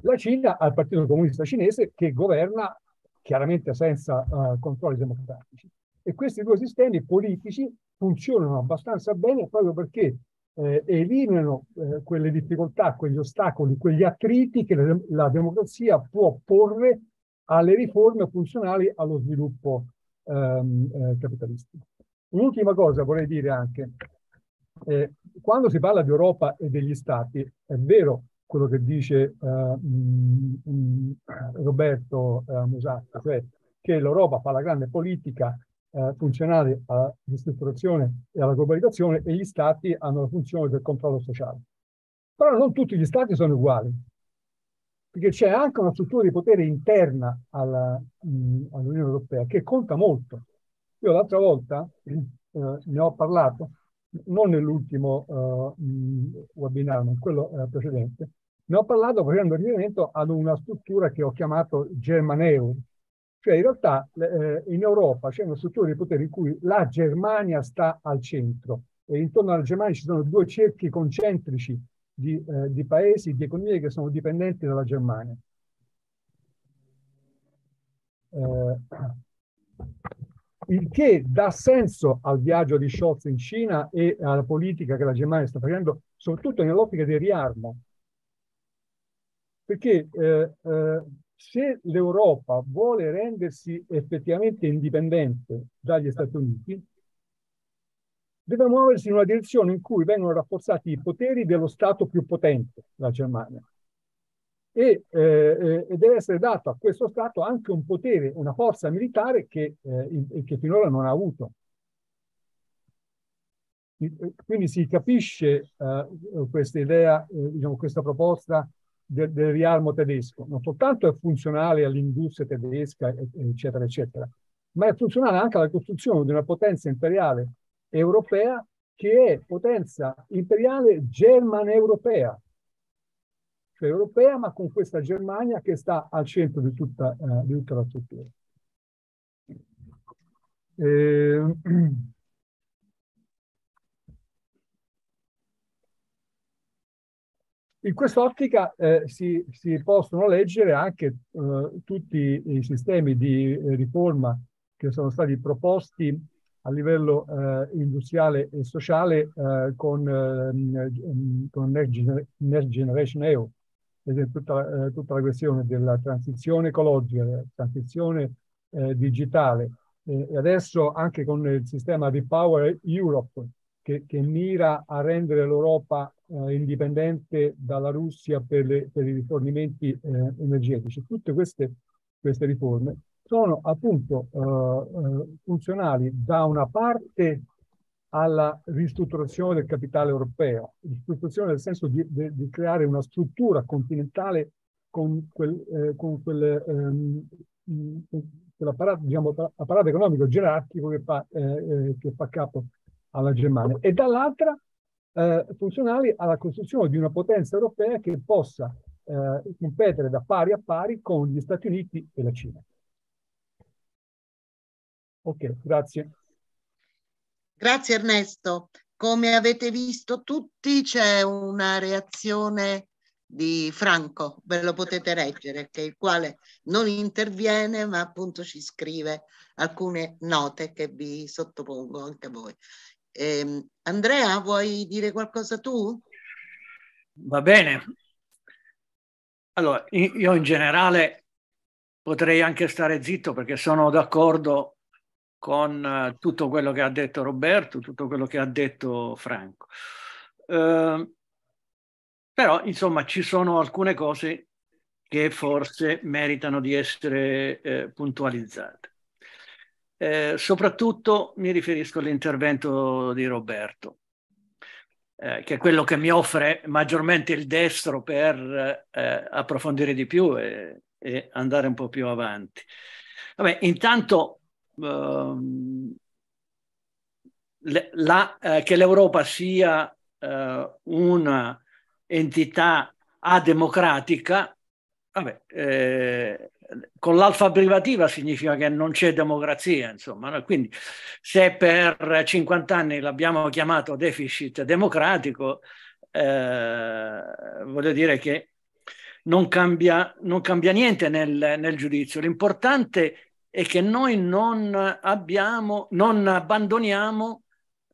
D: La Cina ha il Partito Comunista Cinese che governa chiaramente senza uh, controlli democratici. E questi due sistemi politici funzionano abbastanza bene proprio perché eh, eliminano eh, quelle difficoltà, quegli ostacoli, quegli attriti che la, democrazia può porre alle riforme funzionali allo sviluppo ehm, eh, capitalistico. Un'ultima cosa vorrei dire anche, eh, quando si parla di Europa e degli Stati, è vero quello che dice mh, eh, mh, mm, mm, Roberto eh, Musacca, cioè che l'Europa fa la grande politica eh, funzionale alla ristrutturazione e alla globalizzazione e gli stati hanno la funzione del controllo sociale. Però non tutti gli stati sono uguali, perché c'è anche una struttura di potere interna all'Unione all Europea che conta molto. Io l'altra volta eh, ne ho parlato, non nell'ultimo eh, webinar, ma in quello eh, precedente, ne ho parlato facendo riferimento ad una struttura che ho chiamato Germaneur, cioè in realtà eh, in Europa c'è una struttura di potere in cui la Germania sta al centro e intorno alla Germania ci sono due cerchi concentrici di, eh, di paesi, di economie che sono dipendenti dalla Germania. Eh, il che dà senso al viaggio di Scholz in Cina e alla politica che la Germania sta facendo, soprattutto nell'ottica del riarmo. Perché eh, eh, se l'Europa vuole rendersi effettivamente indipendente dagli Stati Uniti, deve muoversi in una direzione in cui vengono rafforzati i poteri dello Stato più potente, la Germania. E, eh, eh, e deve essere dato a questo Stato anche un potere, una forza militare che, eh, che finora non ha avuto. Quindi si capisce eh, questa idea, eh, diciamo, questa proposta del, del riarmo tedesco. Non soltanto è funzionale all'industria tedesca, eccetera, eccetera, ma è funzionale anche alla costruzione di una potenza imperiale europea che è potenza imperiale germaneuropea, cioè europea, ma con questa Germania che sta al centro di tutta, eh, di tutta la struttura. Eh, In quest'ottica eh, si, si, possono leggere anche eh, tutti i sistemi di eh, riforma che sono stati proposti a livello eh, industriale e sociale eh, con, ehm, con Next, Generation EU, tutta, eh, tutta, la questione della transizione ecologica, della transizione digitale e adesso anche con il sistema di Power Europe che, che mira a rendere l'Europa eh, indipendente dalla Russia per, le, per i rifornimenti eh, energetici. Tutte queste, queste, riforme sono appunto eh, eh, funzionali da una parte alla ristrutturazione del capitale europeo, ristrutturazione nel senso di, di, di creare una struttura continentale con, quel, eh, con quel, ehm, mm, quell'apparato diciamo, economico gerarchico che fa, eh, che fa capo alla Germania e dall'altra eh, funzionali alla costruzione di una potenza europea che possa eh, competere da pari a pari con gli Stati Uniti e la Cina. Ok, grazie.
A: Grazie Ernesto. Come avete visto tutti c'è una reazione di Franco, ve lo potete leggere, che il quale non interviene ma appunto ci scrive alcune note che vi sottopongo anche a voi. Eh, Andrea, vuoi dire qualcosa tu?
E: Va bene. Allora, io in generale potrei anche stare zitto perché sono d'accordo con eh, tutto quello che ha detto Roberto, tutto quello che ha detto Franco. Eh, però, insomma, ci sono alcune cose che forse meritano di essere eh, puntualizzate. Eh, soprattutto mi riferisco all'intervento di Roberto, eh, che è quello che mi offre maggiormente il destro per eh, approfondire di più e, e, andare un po' più avanti. Vabbè, intanto ehm, le, la, eh, che l'Europa sia eh, una entità ademocratica, vabbè, eh, con l'alfa privativa significa che non c'è democrazia, insomma. Quindi se per 50 anni l'abbiamo chiamato deficit democratico, eh, voglio dire che non cambia, non cambia niente nel, nel giudizio. L'importante è che noi non abbiamo, non abbandoniamo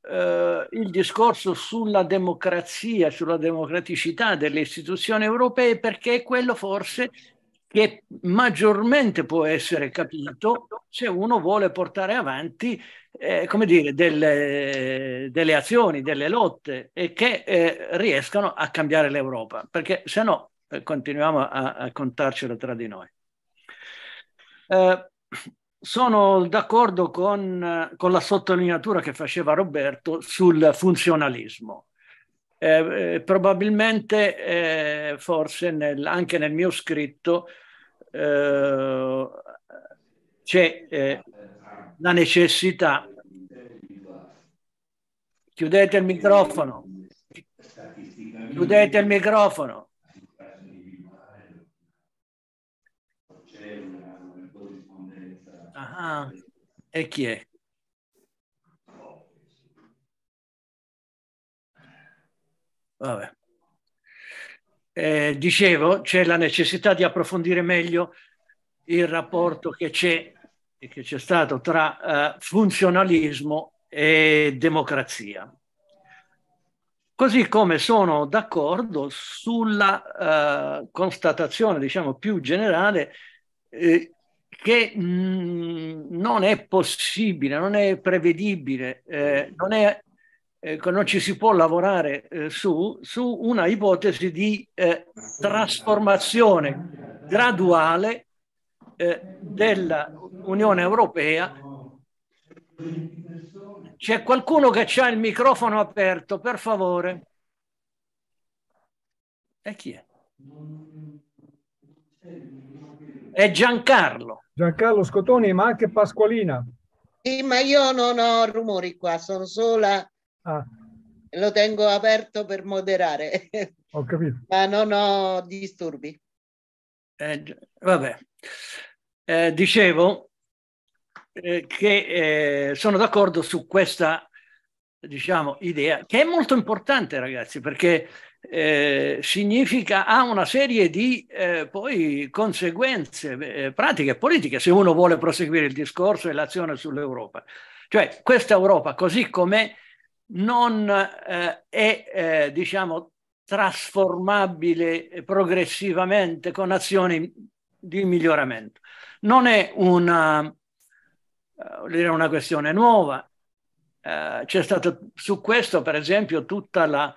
E: eh, il discorso sulla democrazia, sulla democraticità delle istituzioni europee, perché è quello forse che maggiormente può essere capito se uno vuole portare avanti eh, come dire, delle, delle, azioni, delle lotte e che eh, riescano a cambiare l'Europa, perché se no eh, continuiamo a, a, contarcelo tra di noi. Eh, sono d'accordo con, con la sottolineatura che faceva Roberto sul funzionalismo. Eh, eh, probabilmente eh, forse nel, anche nel mio scritto eh, c'è eh, la necessità. Chiudete il microfono. Chiudete il microfono. Ah, e chi è? Vabbè eh, dicevo, c'è la necessità di approfondire meglio il rapporto che c'è e che c'è stato tra eh, funzionalismo e democrazia. Così come sono d'accordo sulla eh, constatazione, diciamo, più generale eh, che mh, mm, non è possibile, non è prevedibile, eh, non è ecco, non ci si può lavorare eh, su, su, una ipotesi di eh, trasformazione graduale eh, dell'Unione Europea. C'è qualcuno che ha il microfono aperto, per favore. E chi è?
D: È Giancarlo. Giancarlo Scotoni, ma anche Pasqualina.
A: Sì, ma io non ho rumori qua, sono sola Ah. Lo tengo aperto per moderare. Ho capito. Ma non ho disturbi.
E: Eh, vabbè. Eh, dicevo eh, che eh, sono d'accordo su questa diciamo, idea, che è molto importante, ragazzi, perché eh, significa, ha una serie di eh, poi conseguenze eh, pratiche e politiche, se uno vuole proseguire il discorso e l'azione sull'Europa. Cioè, questa Europa, così com'è, non eh, è, eh, diciamo, trasformabile progressivamente con azioni di miglioramento. Non è una, eh, una questione nuova. Eh, c'è stata su questo, per esempio, tutta la,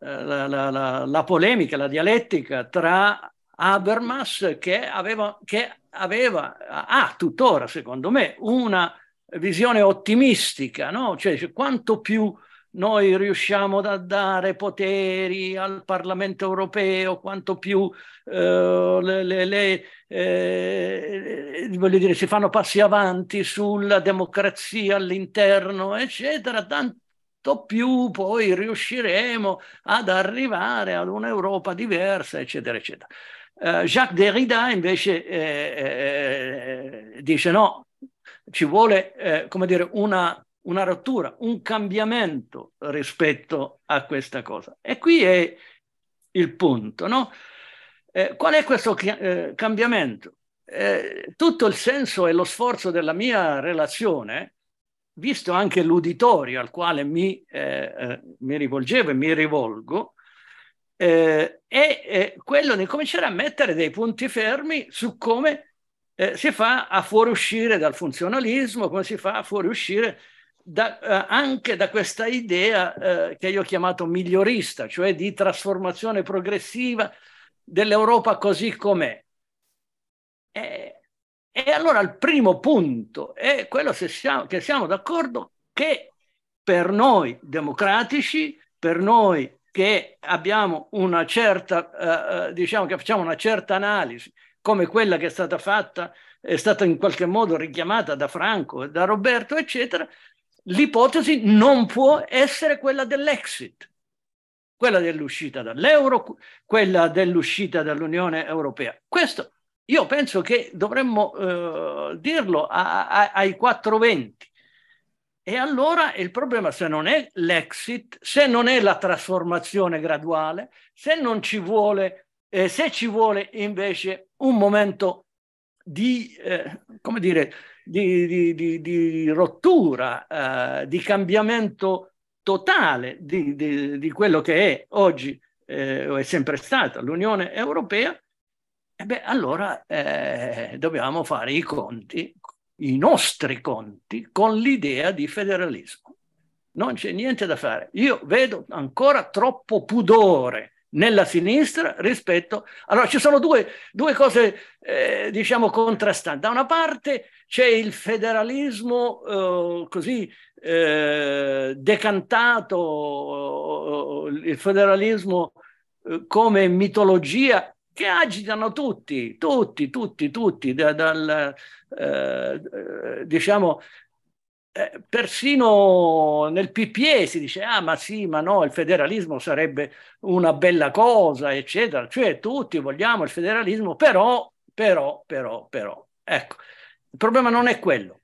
E: la, la, la, polemica, la dialettica tra Habermas che aveva, che aveva, ha tuttora, secondo me, una visione ottimistica, no? cioè quanto più noi riusciamo a dare poteri al Parlamento europeo, quanto più eh, le, le, le, eh, voglio dire, si fanno passi avanti sulla democrazia all'interno, eccetera, tanto più poi riusciremo ad arrivare ad un'Europa diversa, eccetera, eccetera. Eh, Jacques Derrida invece eh, eh, eh, dice no, ci vuole, eh, come dire, una, una, rottura, un cambiamento rispetto a questa cosa. E qui è il punto, no? Eh, qual è questo eh, cambiamento? Eh, tutto il senso e lo sforzo della mia relazione, visto anche l'uditorio al quale mi, eh, eh, mi rivolgevo e mi rivolgo, è quello di cominciare a mettere dei punti fermi su come eh, si fa a fuoriuscire dal funzionalismo, come si fa a fuoriuscire da, eh, anche da questa idea eh, che io ho chiamato migliorista, cioè di trasformazione progressiva dell'Europa così com'è. E, eh, e, allora il primo punto è quello siamo, che siamo d'accordo che per noi democratici, per noi che abbiamo una certa, eh, eh, diciamo che facciamo una certa analisi come quella che è stata fatta, è stata in qualche modo richiamata da Franco da Roberto, eccetera, l'ipotesi non può essere quella dell'exit, quella dell'uscita dall'euro, quella dell'uscita dall'Unione Europea. Questo io penso che dovremmo eh, dirlo a, a, ai 420. E allora il problema se non è l'exit, se non è la trasformazione graduale, se non ci vuole eh, se ci vuole invece un momento di, eh, come dire, di, di, di, di rottura, eh, di cambiamento totale di, quello che è oggi eh, o è sempre stata l'Unione Europea, e eh beh, allora eh, dobbiamo fare i conti, i nostri conti, con l'idea di federalismo. Non c'è niente da fare. Io vedo ancora troppo pudore nella sinistra rispetto... Allora ci sono due, due cose, eh, diciamo, contrastanti. Da una parte c'è il federalismo eh, così eh, decantato, il federalismo eh, come mitologia che agitano tutti, tutti, tutti, tutti, da, dal, eh, diciamo, eh, persino nel PPE si dice, ah ma sì, ma no, il federalismo sarebbe una bella cosa, eccetera. Cioè tutti vogliamo il federalismo, però, però, però, però. Ecco, il problema non è quello.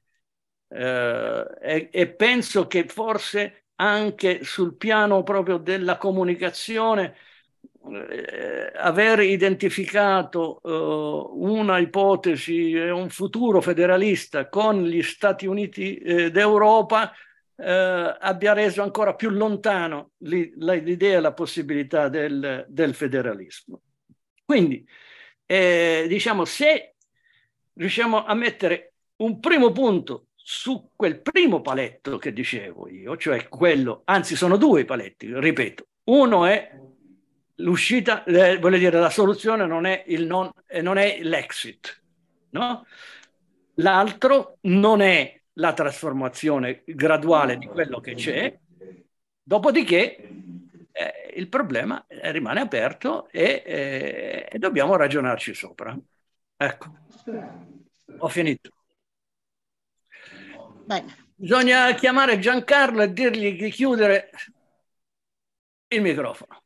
E: Eh, e, e penso che forse anche sul piano proprio della comunicazione eh, aver identificato eh, una ipotesi e un futuro federalista con gli Stati Uniti eh, d'Europa eh, abbia reso ancora più lontano l'idea e la possibilità del, del federalismo. Quindi, eh, diciamo, se riusciamo a mettere un primo punto su quel primo paletto che dicevo io, cioè quello, anzi sono due i paletti, ripeto, uno è l'uscita, eh, voglio dire, la soluzione non è, il non, eh, non è l'exit, no? L'altro non è la trasformazione graduale di quello che c'è, dopodiché eh, il problema rimane aperto e, eh, e dobbiamo ragionarci sopra. Ecco, ho finito. Bene. Bisogna chiamare Giancarlo e dirgli di chiudere il microfono.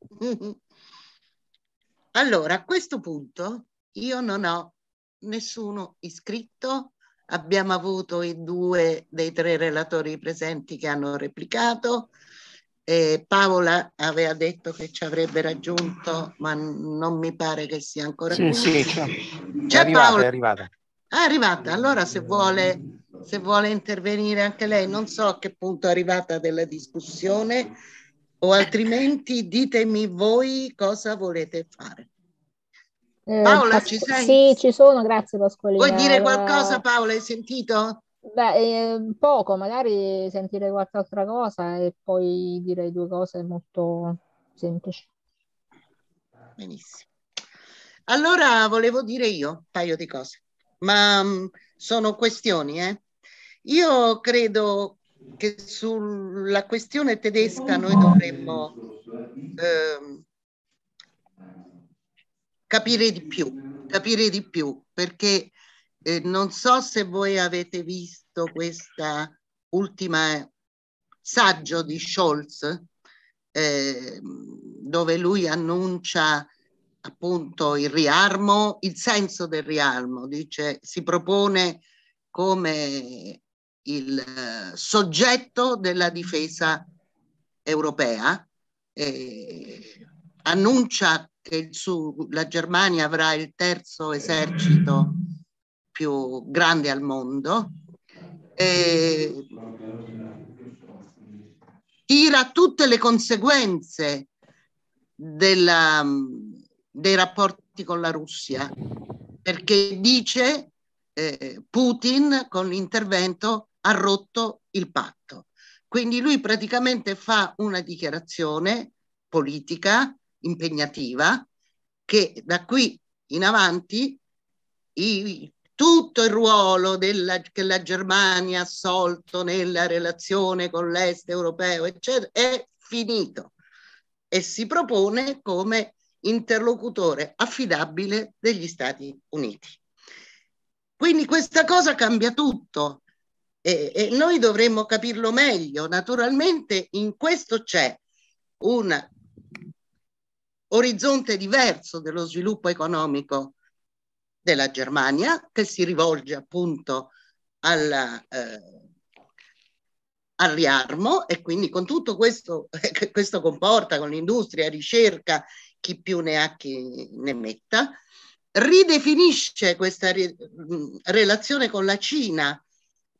E: Allora, a questo
A: punto io non ho nessuno iscritto, abbiamo avuto i due dei tre relatori presenti che hanno replicato. Eh, Paola aveva detto che ci avrebbe raggiunto, ma non mi pare che sia ancora sì, qui. Sì, cioè,
B: è, arrivata, Paola... è arrivata.
A: Ah, è arrivata. Allora, se vuole, se vuole intervenire anche lei, non so a che punto è arrivata della discussione o altrimenti ditemi voi cosa volete fare.
F: Eh, Paola, Pasqu- ci sei? Sì, ci sono, grazie Pasqualina. Vuoi dire eh, qualcosa Paola, hai sentito? Beh, eh, poco, magari sentire qualche altra cosa e poi dire due cose molto semplici. Benissimo.
A: Allora volevo dire io un paio di cose, ma mh, mm, sono questioni, eh? Io credo che sulla questione tedesca noi dovremmo eh, capire di più, capire di più, perché eh, non so se voi avete visto questa ultima eh, saggio di Scholz, eh, dove lui annuncia appunto il riarmo, il senso del riarmo, dice si propone come il eh, soggetto della difesa europea, eh, annuncia che su, la Germania avrà il terzo esercito più grande al mondo, eh, tira tutte le conseguenze della, dei rapporti con la Russia, perché dice eh, Putin con l'intervento ha rotto il patto. Quindi lui praticamente fa una dichiarazione politica impegnativa che da qui in avanti i, tutto il ruolo della, che la Germania ha assolto nella relazione con l'est europeo, eccetera, è finito e si propone come interlocutore affidabile degli Stati Uniti. Quindi questa cosa cambia tutto, e, e noi dovremmo capirlo meglio. Naturalmente in questo c'è un orizzonte diverso dello sviluppo economico della Germania che si rivolge appunto alla, eh, al riarmo e quindi con tutto questo che questo comporta con l'industria, ricerca, chi più ne ha chi ne metta, ridefinisce questa re relazione con la Cina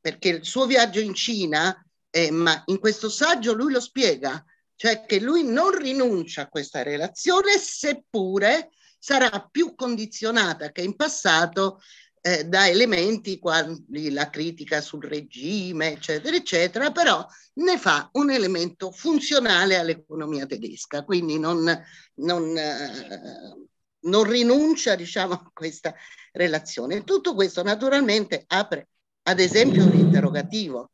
A: perché il suo viaggio in Cina, eh, ma in questo saggio lui lo spiega, cioè che lui non rinuncia a questa relazione seppure sarà più condizionata che in passato eh, da elementi quali la critica sul regime, eccetera, eccetera, però ne fa un elemento funzionale all'economia tedesca, quindi non, non, eh, non rinuncia diciamo, a questa relazione. Tutto questo naturalmente apre ad esempio un interrogativo.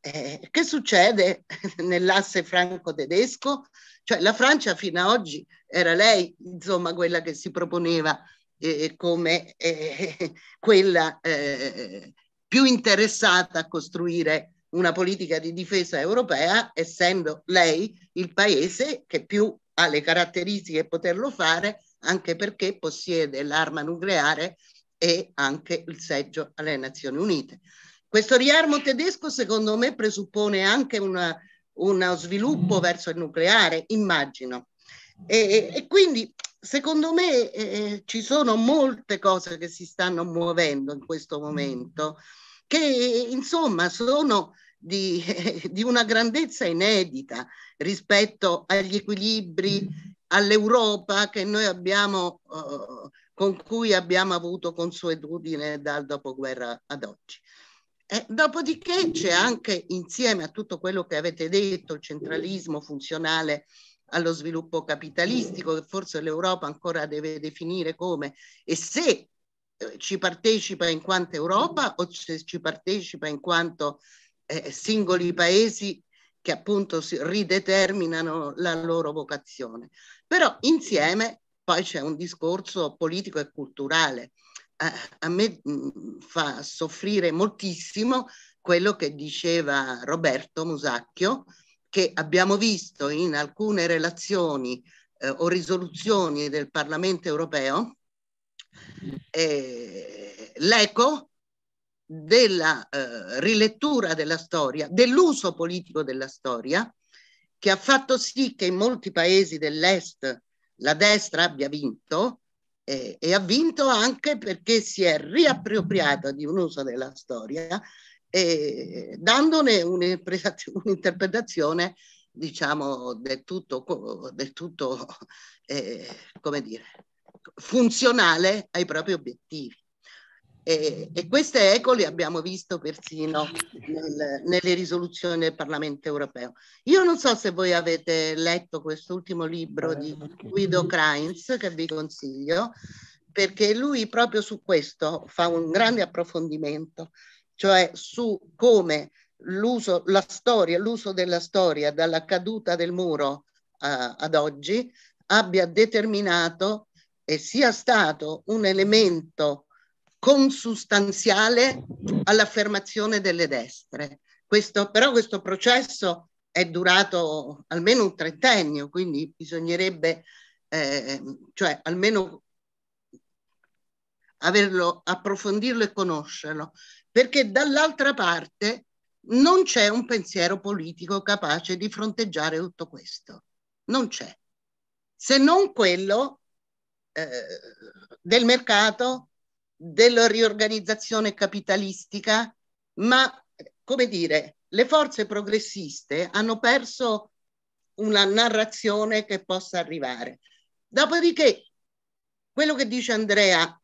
A: Eh, che succede nell'asse franco-tedesco? Cioè la Francia fino ad oggi era lei, insomma, quella che si proponeva eh, come eh, quella eh, più interessata a costruire una politica di difesa europea, essendo lei il paese che più ha le caratteristiche di poterlo fare, anche perché possiede l'arma nucleare e anche il seggio alle Nazioni Unite. Questo riarmo tedesco secondo me presuppone anche una, uno sviluppo mm. verso il nucleare, immagino. Mm. E, e quindi secondo me eh, eh, ci sono molte cose che si stanno muovendo in questo mm. momento, che insomma sono di, di una grandezza inedita rispetto agli equilibri, all'Europa che noi abbiamo... Eh, con cui abbiamo avuto consuetudine dal dopoguerra ad oggi. E dopodiché c'è anche, insieme a tutto quello che avete detto, il centralismo funzionale allo sviluppo capitalistico, che forse l'Europa ancora deve definire come e se eh, ci partecipa in quanto Europa o se ci partecipa in quanto eh, singoli paesi che appunto si rideterminano la loro vocazione. Però insieme poi c'è un discorso politico e culturale. A, a me mh, fa soffrire moltissimo quello che diceva Roberto Musacchio, che abbiamo visto in alcune relazioni eh, o risoluzioni del Parlamento europeo eh, l'eco della eh, rilettura della storia, dell'uso politico della storia, che ha fatto sì che in molti paesi dell'Est la destra abbia vinto eh, e ha vinto anche perché si è riappropriata di un uso della storia eh, dandone un'interpretazione diciamo del tutto, del tutto eh, come dire, funzionale ai propri obiettivi. E, e queste eco le abbiamo visto persino nel, nelle risoluzioni del Parlamento europeo. Io non so se voi avete letto quest'ultimo libro eh, di Guido Kreins, che vi consiglio, perché lui proprio su questo fa un grande approfondimento, cioè su come l'uso, la storia, l'uso della storia dalla caduta del muro eh, ad oggi abbia determinato e sia stato un elemento consustanziale all'affermazione delle destre. Questo, però questo processo è durato almeno un trentennio, quindi bisognerebbe, eh, cioè almeno averlo, approfondirlo e conoscerlo, perché dall'altra parte non c'è un pensiero politico capace di fronteggiare tutto questo. Non c'è. Se non quello eh, del mercato, della riorganizzazione capitalistica, ma come dire, le forze progressiste hanno perso una narrazione che possa arrivare. Dopodiché, quello che dice Andrea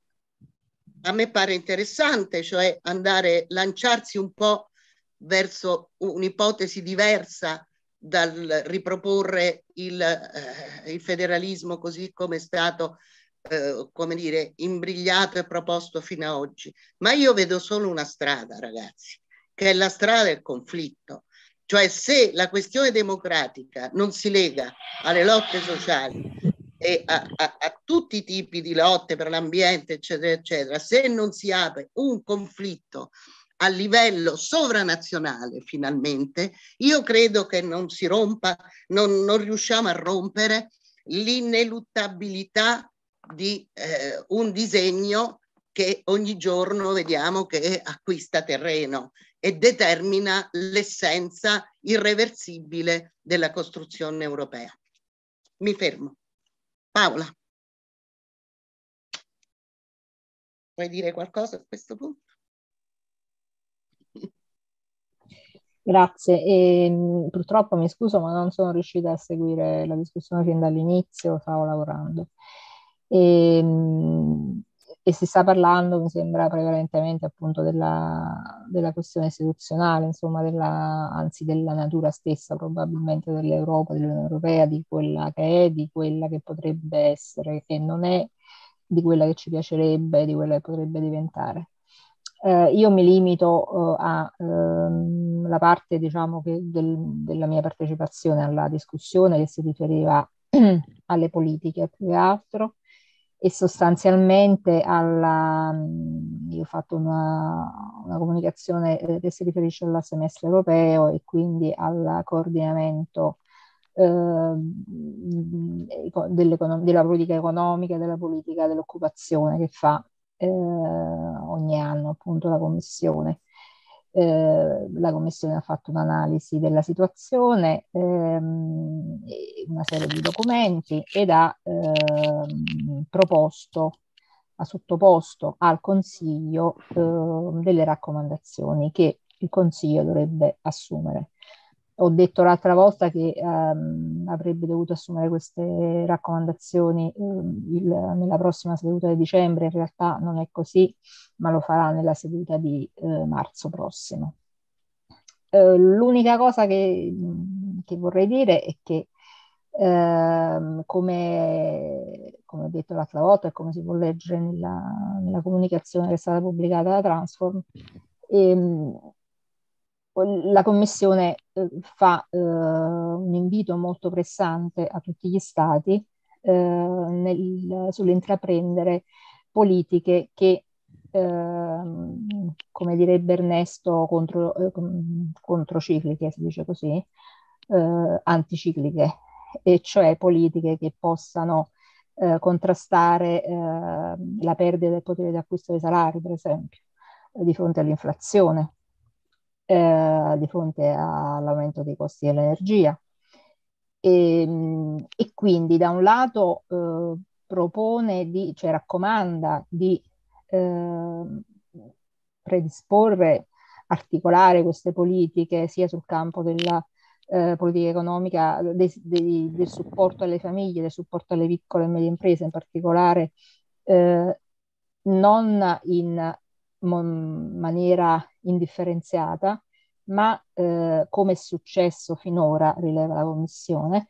A: a me pare interessante, cioè andare, a lanciarsi un po' verso un'ipotesi diversa dal riproporre il, eh, il federalismo così come è stato eh, come dire, imbrigliato e proposto fino ad oggi. Ma io vedo solo una strada, ragazzi, che è la strada del conflitto. Cioè se la questione democratica non si lega alle lotte sociali e a, a, a tutti i tipi di lotte per l'ambiente, eccetera, eccetera, se non si apre un conflitto a livello sovranazionale finalmente, io credo che non si rompa, non, non riusciamo a rompere l'ineluttabilità di eh, un disegno che ogni giorno vediamo che acquista terreno e determina l'essenza irreversibile della costruzione europea. Mi fermo. Paola. Vuoi dire qualcosa a questo punto?
F: Grazie, e, ehm, purtroppo mi scuso ma non sono riuscita a seguire la discussione fin dall'inizio, stavo lavorando. E, ehm, e si sta parlando, mi sembra, prevalentemente appunto della, della questione istituzionale, insomma, della, anzi della natura stessa probabilmente dell'Europa, dell'Unione Europea, di quella che è, di quella che potrebbe essere, che non è, di quella che ci piacerebbe, di quella che potrebbe diventare. Eh, io mi limito eh, alla eh, parte, diciamo, che del, della mia partecipazione alla discussione che si riferiva alle politiche più che altro e sostanzialmente alla, mm, io ho fatto una, una comunicazione eh, che si riferisce al semestre europeo e quindi al coordinamento eh, mm, della politica economica, e della politica dell'occupazione che fa eh, ogni anno appunto la Commissione eh, la Commissione ha fatto un'analisi della situazione, ehm, una serie di documenti ed ha ehm, proposto, ha sottoposto al Consiglio eh, delle raccomandazioni che il Consiglio dovrebbe assumere ho detto l'altra volta che ehm, avrebbe dovuto assumere queste raccomandazioni ehm, il, nella prossima seduta di dicembre, in realtà non è così, ma lo farà nella seduta di eh, marzo prossimo. Eh, l'unica cosa che, che, vorrei dire è che, ehm, come, come, ho detto l'altra volta e come si può leggere nella, nella comunicazione che è stata pubblicata da Transform, ehm, la Commissione Ehm, fa ehm, un invito molto pressante a tutti gli stati ehm, nel, sull'intraprendere politiche che Ehm, come direbbe Ernesto, contro, eh, controcicliche, si dice così, eh, anticicliche, e cioè politiche che possano eh, contrastare la perdita del potere d'acquisto dei salari, per esempio, di fronte all'inflazione eh, di fronte all'aumento dei costi dell'energia. E, ehm, e quindi da un lato eh, propone di, cioè raccomanda di eh, predisporre, articolare queste politiche sia sul campo della eh, politica economica, de, de, del supporto alle famiglie, del supporto alle piccole e medie imprese in particolare, eh, non in mon- maniera indifferenziata, ma eh, come è successo finora, rileva la Commissione,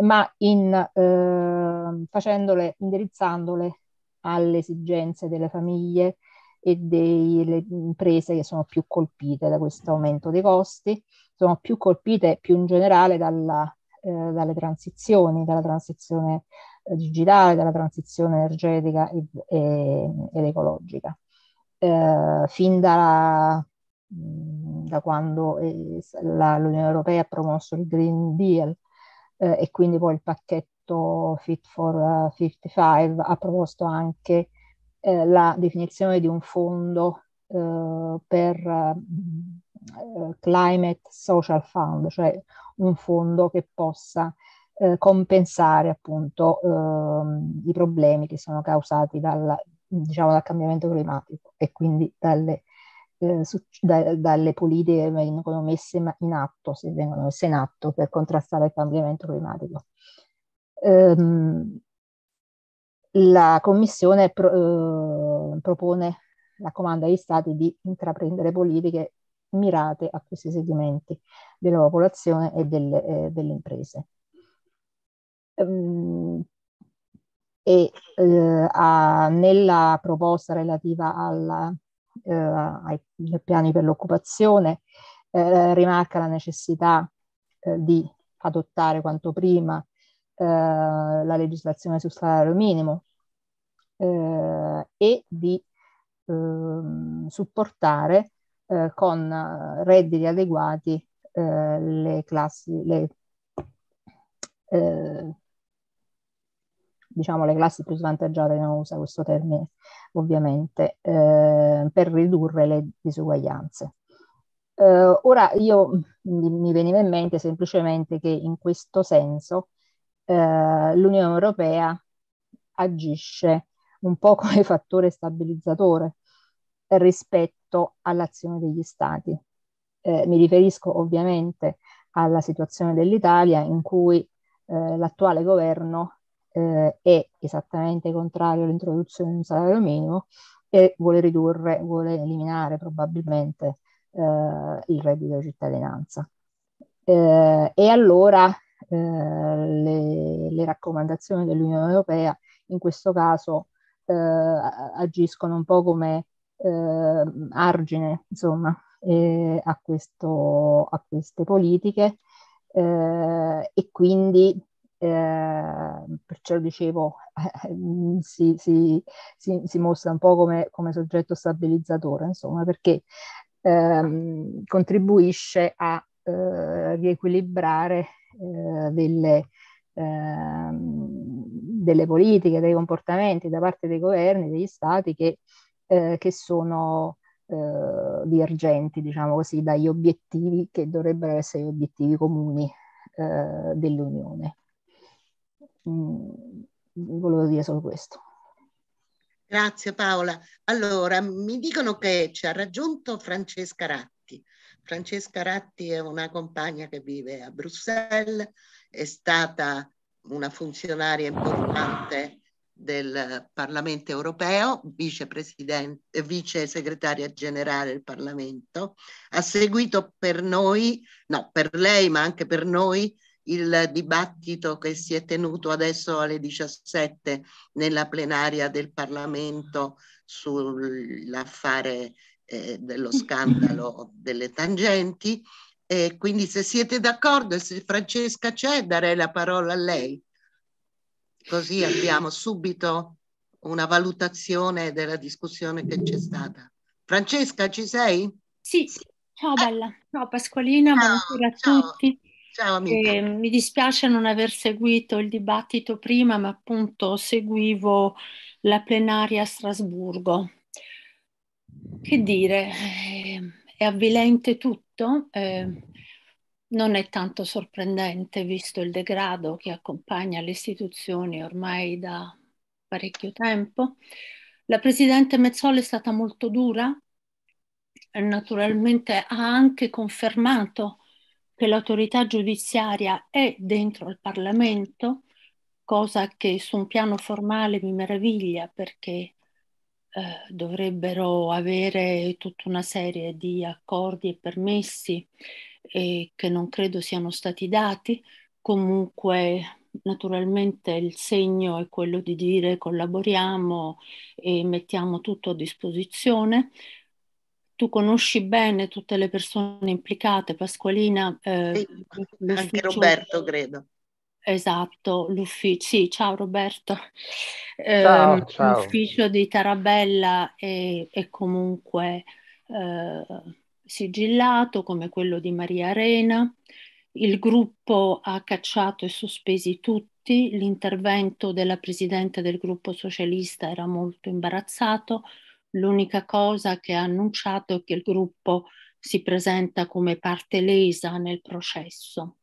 F: ma in, eh, facendole, indirizzandole alle esigenze delle famiglie e delle imprese che sono più colpite da questo aumento dei costi, sono più colpite più in generale dalla, eh, dalle transizioni, dalla transizione eh, digitale, dalla transizione energetica ed, ed, ed ecologica eh, fin da, mm, da quando eh, la, l'Unione Europea ha promosso il Green Deal eh, e quindi poi il pacchetto Fit for 55 eh, ha proposto anche eh, la definizione di un fondo per mm, Climate Social Fund, cioè un fondo che possa compensare appunto eh, i problemi che sono causati dal, diciamo, dal cambiamento climatico e quindi dalle, eh, su, da, dalle politiche che vengono messe in atto, se vengono messe in atto per contrastare il cambiamento climatico. Ehm, la Commissione pro, eh, propone raccomanda agli Stati di intraprendere politiche mirate a questi segmenti della popolazione e delle, eh, delle imprese. Ehm, e eh, a, nella proposta relativa al, eh, ai piani per l'occupazione eh, rimarca la necessità eh, di adottare quanto prima eh, la legislazione sul salario minimo eh, e di ehm, supportare con redditi adeguati le classi, le, diciamo le classi più svantaggiate, non usa questo termine ovviamente, eh, per ridurre le disuguaglianze. Eh, ora io mi veniva in mente semplicemente che in questo senso eh, l'Unione Europea agisce un po' come fattore stabilizzatore rispetto all'azione degli Stati. Eh, mi riferisco ovviamente alla situazione dell'Italia in cui eh, l'attuale governo eh, è esattamente contrario all'introduzione di un salario minimo e vuole ridurre, vuole eliminare probabilmente eh, il reddito di cittadinanza. Eh, e allora eh, le, le, raccomandazioni dell'Unione Europea in questo caso eh, agiscono un po' come eh, argine insomma, a, questo, a queste politiche eh, e quindi eh, perciò dicevo, eh, si, si, si, si, mostra un po' come, come soggetto stabilizzatore, insomma, perché ehm, contribuisce a eh, riequilibrare eh, delle, ehm, delle, politiche, dei comportamenti da parte dei governi, degli stati che, eh, che sono eh, divergenti, diciamo così, dagli obiettivi che dovrebbero essere gli obiettivi comuni dell'Unione. Mm, volevo dire solo questo.
A: Grazie Paola. Allora, mi dicono che ci ha raggiunto Francesca Ratti. Francesca Ratti è una compagna che vive a Bruxelles, è stata una funzionaria importante del Parlamento europeo, vicepresidente, vice segretaria generale del Parlamento, ha seguito per noi, no, per lei, ma anche per noi il dibattito che si è tenuto adesso alle 17 nella plenaria del Parlamento sull'affare eh, dello scandalo delle tangenti. E quindi se siete d'accordo e se Francesca c'è, darei la parola a lei. Così abbiamo subito una valutazione della discussione che c'è stata. Francesca, ci sei? Sì, ciao ah.
G: Bella. Ciao Pasqualina, ciao, buonasera a ciao. tutti. Ciao amica. Eh, mi dispiace non aver seguito il dibattito prima, ma appunto seguivo la plenaria a Strasburgo. Che dire, ehm, è avvilente tutto, eh, non è tanto sorprendente visto il degrado che accompagna le istituzioni ormai da parecchio tempo. La Presidente Mezzola è stata molto dura, naturalmente ha anche confermato che l'autorità giudiziaria è dentro il Parlamento, cosa che su un piano formale mi meraviglia perché eh, dovrebbero avere tutta una serie di accordi e permessi eh, che non credo siano stati dati. Comunque, naturalmente il segno è quello di dire collaboriamo e mettiamo tutto a disposizione tu conosci bene tutte le persone implicate, Pasqualina. Eh, sì, anche Roberto, credo. Esatto, l'ufficio, sì, ciao Roberto. Ciao, eh, ciao. L'ufficio di Tarabella è, è comunque eh, sigillato come quello di Maria Arena. Il gruppo ha cacciato e sospesi tutti, l'intervento della presidente del gruppo socialista era molto imbarazzato, L'unica cosa che ha annunciato è che il gruppo si presenta come parte lesa nel processo.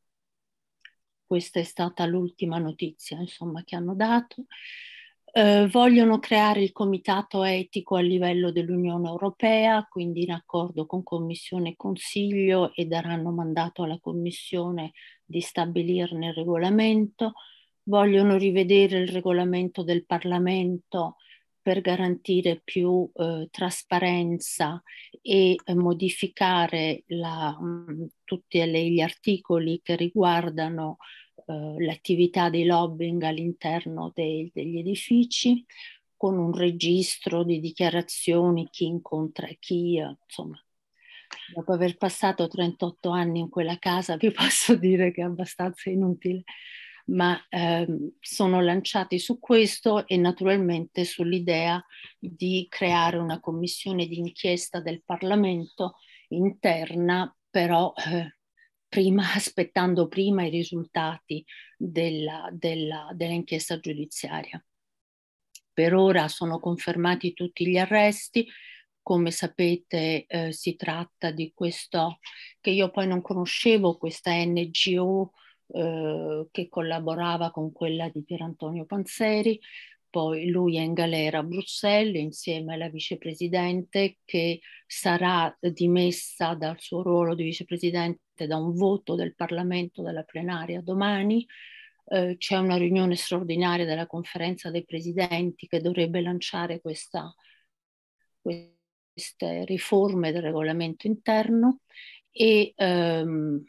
G: Questa è stata l'ultima notizia insomma, che hanno dato. Eh, vogliono creare il comitato etico a livello dell'Unione Europea, quindi in accordo con Commissione e Consiglio e daranno mandato alla Commissione di stabilirne il regolamento. Vogliono rivedere il regolamento del Parlamento per garantire più eh, trasparenza e eh, modificare la, mh, mm, tutti le, gli articoli che riguardano eh, l'attività di lobbying all'interno dei, degli edifici, con un registro di dichiarazioni, chi incontra chi, insomma. Dopo aver passato 38 anni in quella casa vi posso dire che è abbastanza inutile ma ehm, sono lanciati su questo e naturalmente sull'idea di creare una commissione di inchiesta del Parlamento interna, però eh, prima, aspettando prima i risultati dell'inchiesta giudiziaria. Per ora sono confermati tutti gli arresti, come sapete eh, si tratta di questo che io poi non conoscevo, questa NGO eh, che collaborava con quella di Pier Antonio Panzeri, poi lui è in galera a Bruxelles insieme alla vicepresidente che sarà dimessa dal suo ruolo di vicepresidente da un voto del Parlamento della plenaria domani. Eh, c'è una riunione straordinaria della conferenza dei presidenti che dovrebbe lanciare questa, queste riforme del regolamento interno e ehm,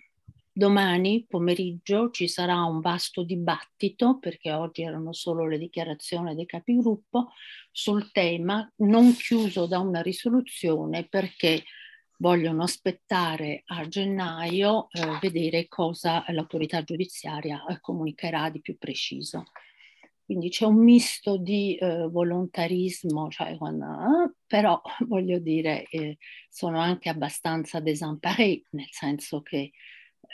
G: Domani pomeriggio ci sarà un vasto dibattito, perché oggi erano solo le dichiarazioni dei capigruppo, sul tema non chiuso da una risoluzione perché vogliono aspettare a gennaio eh, vedere cosa l'autorità giudiziaria eh, comunicherà di più preciso. Quindi c'è un misto di eh, volontarismo, cioè, eh, però voglio dire, eh, sono anche abbastanza désemparé, nel senso che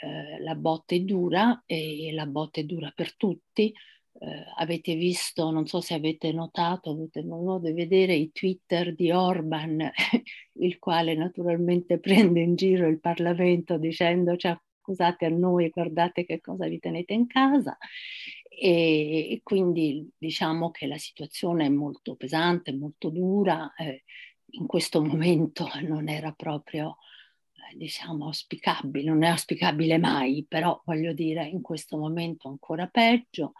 G: eh, la botte è dura e la botte è dura per tutti. Eh, avete visto, non so se avete notato, avete modo di vedere i Twitter di Orban, il quale naturalmente prende in giro il Parlamento dicendo cioè, scusate a noi, guardate che cosa vi tenete in casa. E, e quindi diciamo che la situazione è molto pesante, molto dura. Eh, in questo momento non era proprio diciamo, auspicabile, non è auspicabile mai, però voglio dire in questo momento ancora peggio,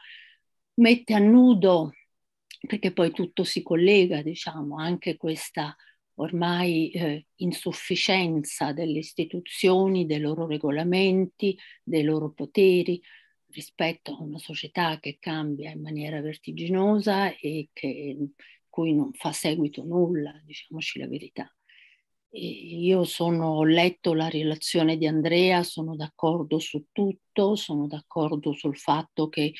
G: mette a nudo, perché poi tutto si collega, diciamo, anche questa ormai eh, insufficienza delle istituzioni, dei loro regolamenti, dei loro poteri rispetto a una società che cambia in maniera vertiginosa e che, cui non fa seguito nulla, diciamoci la verità. Io sono, ho letto la relazione di Andrea, sono d'accordo su tutto, sono d'accordo sul fatto che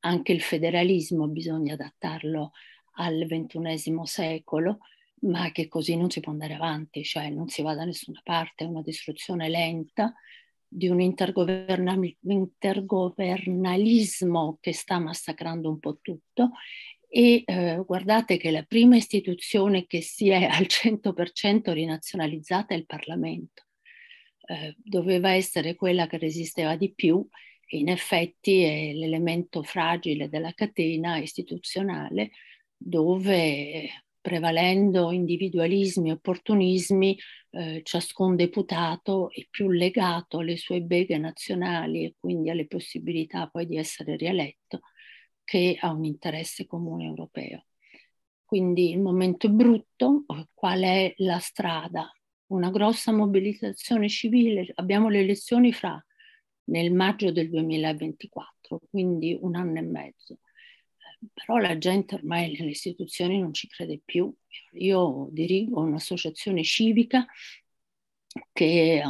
G: anche il federalismo bisogna adattarlo al XXI secolo, ma che così non si può andare avanti, cioè non si va da nessuna parte, è una distruzione lenta di un intergovernalismo che sta massacrando un po' tutto e eh, guardate che la prima istituzione che si è al 100% rinazionalizzata è il Parlamento. Eh, doveva essere quella che resisteva di più e in effetti è l'elemento fragile della catena istituzionale dove prevalendo individualismi e opportunismi eh, ciascun deputato è più legato alle sue beghe nazionali e quindi alle possibilità poi di essere rieletto che a un interesse comune europeo. Quindi il momento è brutto, qual è la strada? Una grossa mobilitazione civile, abbiamo le elezioni fra nel maggio del 2024, quindi un anno e mezzo. Eh, però la gente ormai nelle istituzioni non ci crede più. Io dirigo un'associazione civica che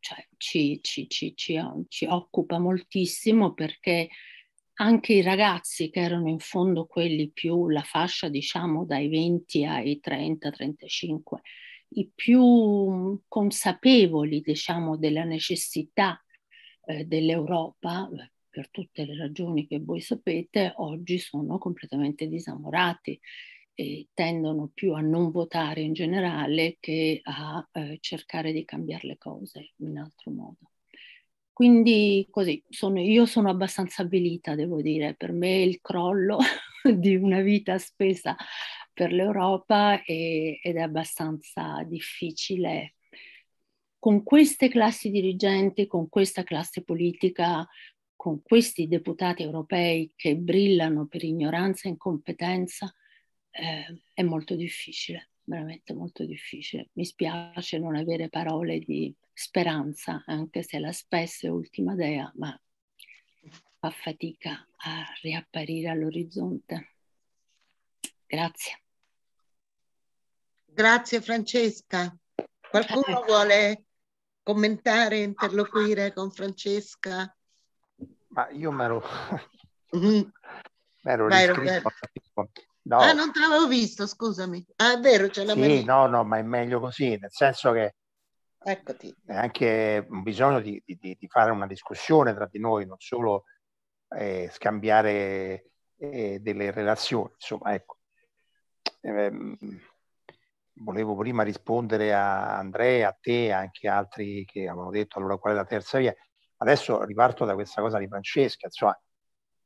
G: cioè, ci, ci, ci, ci, occupa moltissimo perché anche i ragazzi che erano in fondo quelli più la fascia diciamo dai 20 ai 30 35 i più mm, consapevoli diciamo della necessità eh, dell'Europa eh, per tutte le ragioni che voi sapete oggi sono completamente disamorati e tendono più a non votare in generale che a eh, cercare di cambiare le cose in altro modo quindi così, sono, io sono abbastanza avvilita, devo dire, per me il crollo di una vita spesa per l'Europa è, ed è abbastanza difficile. Con queste classi dirigenti, con questa classe politica, con questi deputati europei che brillano per ignoranza e incompetenza, eh, è molto difficile, veramente molto difficile. Mi spiace non avere parole di speranza, anche se la spessa è ultima dea, ma fa fatica a riapparire all'orizzonte. Grazie.
A: Grazie Francesca. Qualcuno ecco. vuole commentare, interloquire con Francesca?
B: Ma io mi ero... Mm-hmm. Vai, no. Ah, non
A: te l'avevo visto, scusami. Ah, è vero, c'è l'ho Sì, messo.
B: no, no, ma è meglio così, nel senso che Eccoti. È anche un bisogno di, di, di, fare una discussione tra di noi, non solo eh, scambiare eh, delle relazioni. Insomma, ecco. Eh, volevo prima rispondere a Andrea, a te, anche altri che avevano detto allora qual è la terza via. Adesso riparto da questa cosa di Francesca, insomma,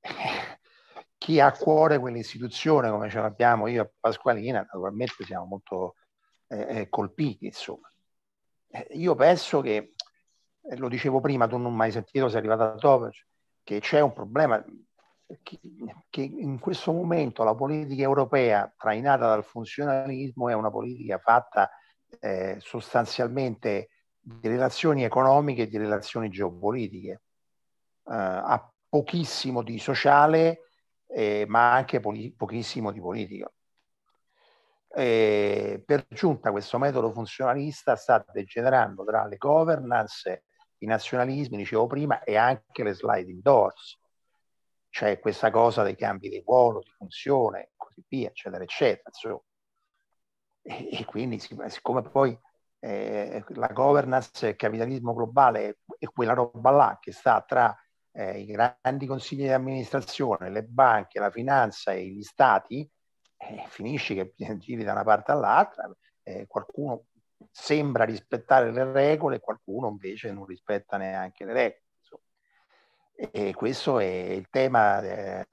B: chi ha a cuore quell'istituzione come ce l'abbiamo io a Pasqualina, naturalmente siamo molto eh, eh colpiti, insomma. Eh, io penso che, eh, lo dicevo prima, tu non mai sentito, se è arrivata da Tovac, cioè, che c'è un problema che, che, in questo momento la politica europea trainata dal funzionalismo è una politica fatta eh, sostanzialmente di relazioni economiche e di relazioni geopolitiche. Eh, ha pochissimo di sociale, eh, ma anche poli- pochissimo di politica. Ehm, per giunta questo metodo funzionalista sta degenerando tra le governance, i nazionalismi, dicevo prima, e anche le sliding doors. cioè questa cosa dei cambi di ruolo, di funzione, così via, eccetera, eccetera. Insomma. E, e quindi, siccome poi eh, la governance, il capitalismo globale è quella roba là che sta tra eh, i grandi consigli di amministrazione, le banche, la finanza e gli stati, eh, finisci che giri da una parte all'altra, eh, qualcuno sembra rispettare le regole, qualcuno invece non rispetta neanche le regole. Insomma. E questo è il tema eh,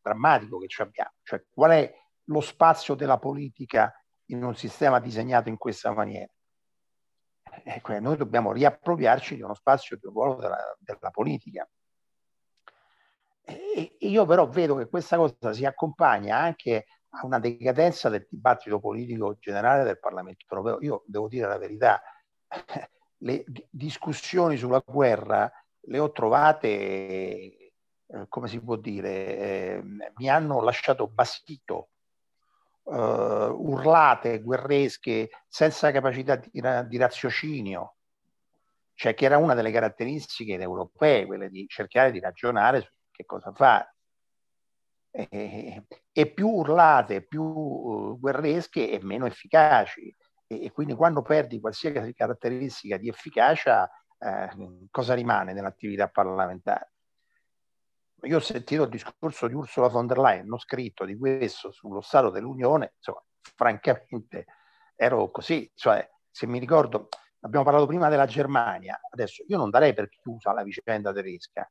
B: drammatico che ci abbiamo, cioè qual è lo spazio della politica in un sistema disegnato in questa maniera. Ecco, noi dobbiamo riappropriarci di uno spazio, di un ruolo della, della politica. E io però vedo che questa cosa si accompagna anche a una decadenza del dibattito politico generale del Parlamento europeo. Io devo dire la verità, le discussioni sulla guerra le ho trovate, eh, come si può dire, ehm, mi hanno lasciato bastito, uh, eh, urlate, guerresche, senza capacità di, di raziocinio cioè che era una delle caratteristiche europee, quella di cercare di ragionare su che cosa fare eh, e più urlate, più uh, guerresche e meno efficaci. E, e, quindi quando perdi qualsiasi caratteristica di efficacia, eh, cosa rimane nell'attività parlamentare? Io ho sentito il discorso di Ursula von der Leyen, non scritto di questo sullo Stato dell'Unione, insomma, francamente ero così, cioè se mi ricordo, abbiamo parlato prima della Germania, adesso io non darei per chiusa la vicenda tedesca,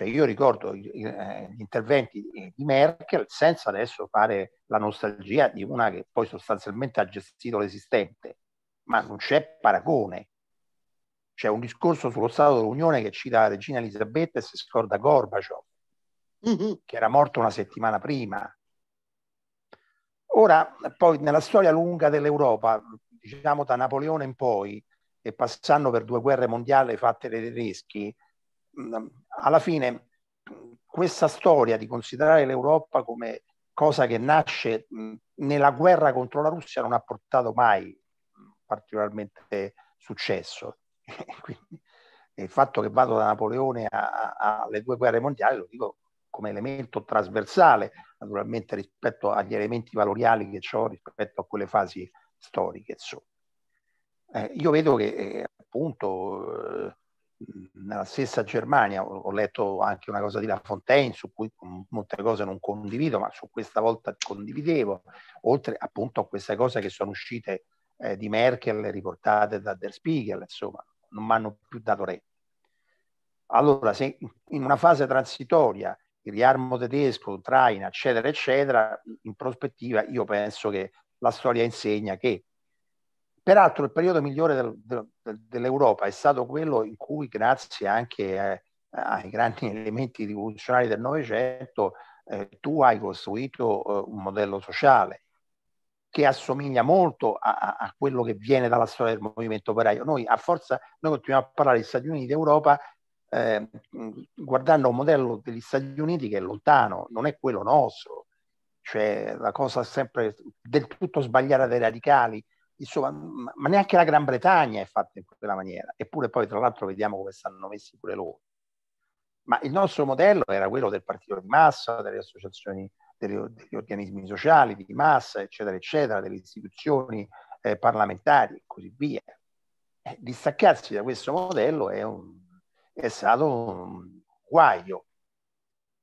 B: cioè io ricordo eh, gli interventi di Merkel senza adesso fare la nostalgia di una che poi sostanzialmente ha gestito l'esistente, ma non c'è paragone. C'è un discorso sullo Stato dell'Unione che cita la regina Elisabetta e si scorda Gorbaciov, mm-hmm. che era morto una settimana prima. Ora, poi nella storia lunga dell'Europa, diciamo da Napoleone in poi, e passando per due guerre mondiali fatte dai tedeschi, mm, alla fine questa storia di considerare l'Europa come cosa che nasce nella guerra contro la Russia non ha portato mai particolarmente successo. Quindi, il fatto che vado da Napoleone alle due guerre mondiali lo dico come elemento trasversale, naturalmente rispetto agli elementi valoriali che ho rispetto a quelle fasi storiche. Eh, io vedo che eh, appunto eh, nella stessa Germania, ho letto anche una cosa di La Fontaine su cui molte cose non condivido, ma su questa volta condividevo, oltre appunto a queste cose che sono uscite eh, di Merkel riportate da Der Spiegel, insomma, non mi hanno più dato retta. Allora, se in una fase transitoria il riarmo tedesco traina, eccetera, eccetera, in prospettiva io penso che la storia insegna che Peraltro il periodo migliore del, del, dell'Europa è stato quello in cui, grazie anche a, eh, ai grandi elementi rivoluzionari del Novecento, eh, tu hai costruito eh, un modello sociale che assomiglia molto a, a, quello che viene dalla storia del movimento operaio. Noi a forza, noi continuiamo a parlare degli Stati Uniti d'Europa eh, guardando un modello degli Stati Uniti che è lontano, non è quello nostro. Cioè la cosa sempre del tutto sbagliata dei radicali, insomma, ma neanche la Gran Bretagna è fatta in quella maniera, eppure poi tra l'altro vediamo come stanno messi pure loro. Ma il nostro modello era quello del partito di massa, delle associazioni, degli, degli organismi sociali di massa, eccetera, eccetera, delle istituzioni eh, parlamentari e così via. Eh, distaccarsi da questo modello è, un, è stato un guaio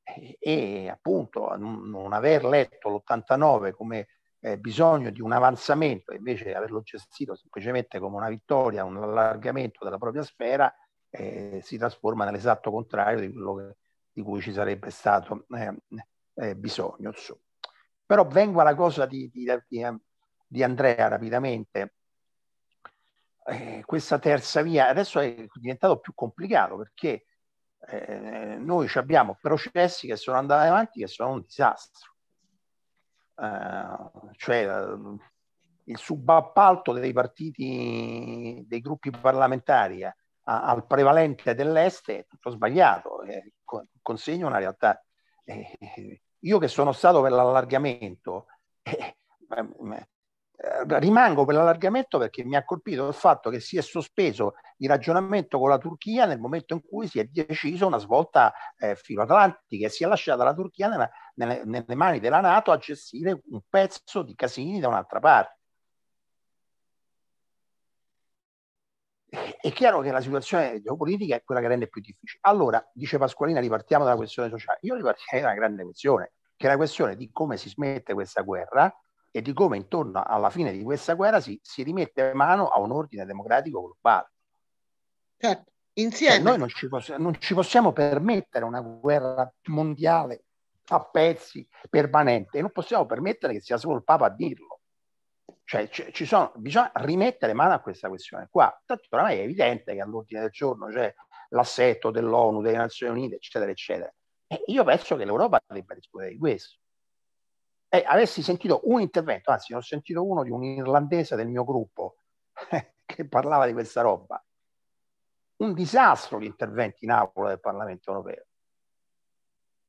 B: e, e appunto non, non aver letto l'89 come eh, bisogno di un avanzamento, invece averlo gestito semplicemente come una vittoria, un allargamento della propria sfera, eh, si trasforma nell'esatto contrario di quello che, di cui ci sarebbe stato eh, eh bisogno. Insomma. Però vengo alla cosa di, di, di Andrea rapidamente. Eh, questa terza via adesso è diventato più complicato perché eh, noi abbiamo processi che sono andati avanti che sono un disastro eh, cioè eh, il subappalto dei partiti, dei gruppi parlamentari eh, a, al prevalente dell'est è tutto sbagliato, eh, consegna una realtà. Eh, io che sono stato per l'allargamento, eh, rimango per l'allargamento perché mi ha colpito il fatto che si è sospeso di ragionamento con la Turchia nel momento in cui si è deciso una svolta eh, filoatlantica e si è lasciata la Turchia nella, nelle, nelle mani della Nato a gestire un pezzo di casini da un'altra parte. è chiaro che la situazione geopolitica è quella che rende più difficile. Allora, dice Pasqualina, ripartiamo dalla questione sociale. Io ripartirei da una grande questione, che è la questione di come si smette questa guerra e di come intorno alla fine di questa guerra si, si rimette mano a un ordine democratico globale. Certo. Cioè, Insieme. Eh, noi non ci, poss- non ci possiamo permettere una guerra mondiale a pezzi, permanente, non possiamo permettere che sia solo il Papa a dirlo. Cioè, c- ci sono, bisogna rimettere mano a questa questione qua. Tanto ormai è evidente che all'ordine del giorno c'è l'assetto dell'ONU, delle Nazioni Unite, eccetera, eccetera. E io penso che l'Europa debba discutere di questo. E eh, avessi sentito un intervento, anzi, ne ho sentito uno di un irlandese del mio gruppo che parlava di questa roba, un disastro interventi in aula del Parlamento europeo.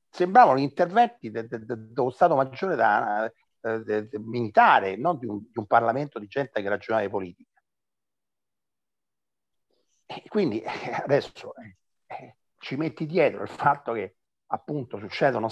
B: Sembravano gli interventi dello de, de, de Stato Maggiore da, eh, militare, non di un, di un, Parlamento di gente che ragionava di politica. E quindi eh, adesso eh, eh, ci metti dietro il fatto che appunto succedono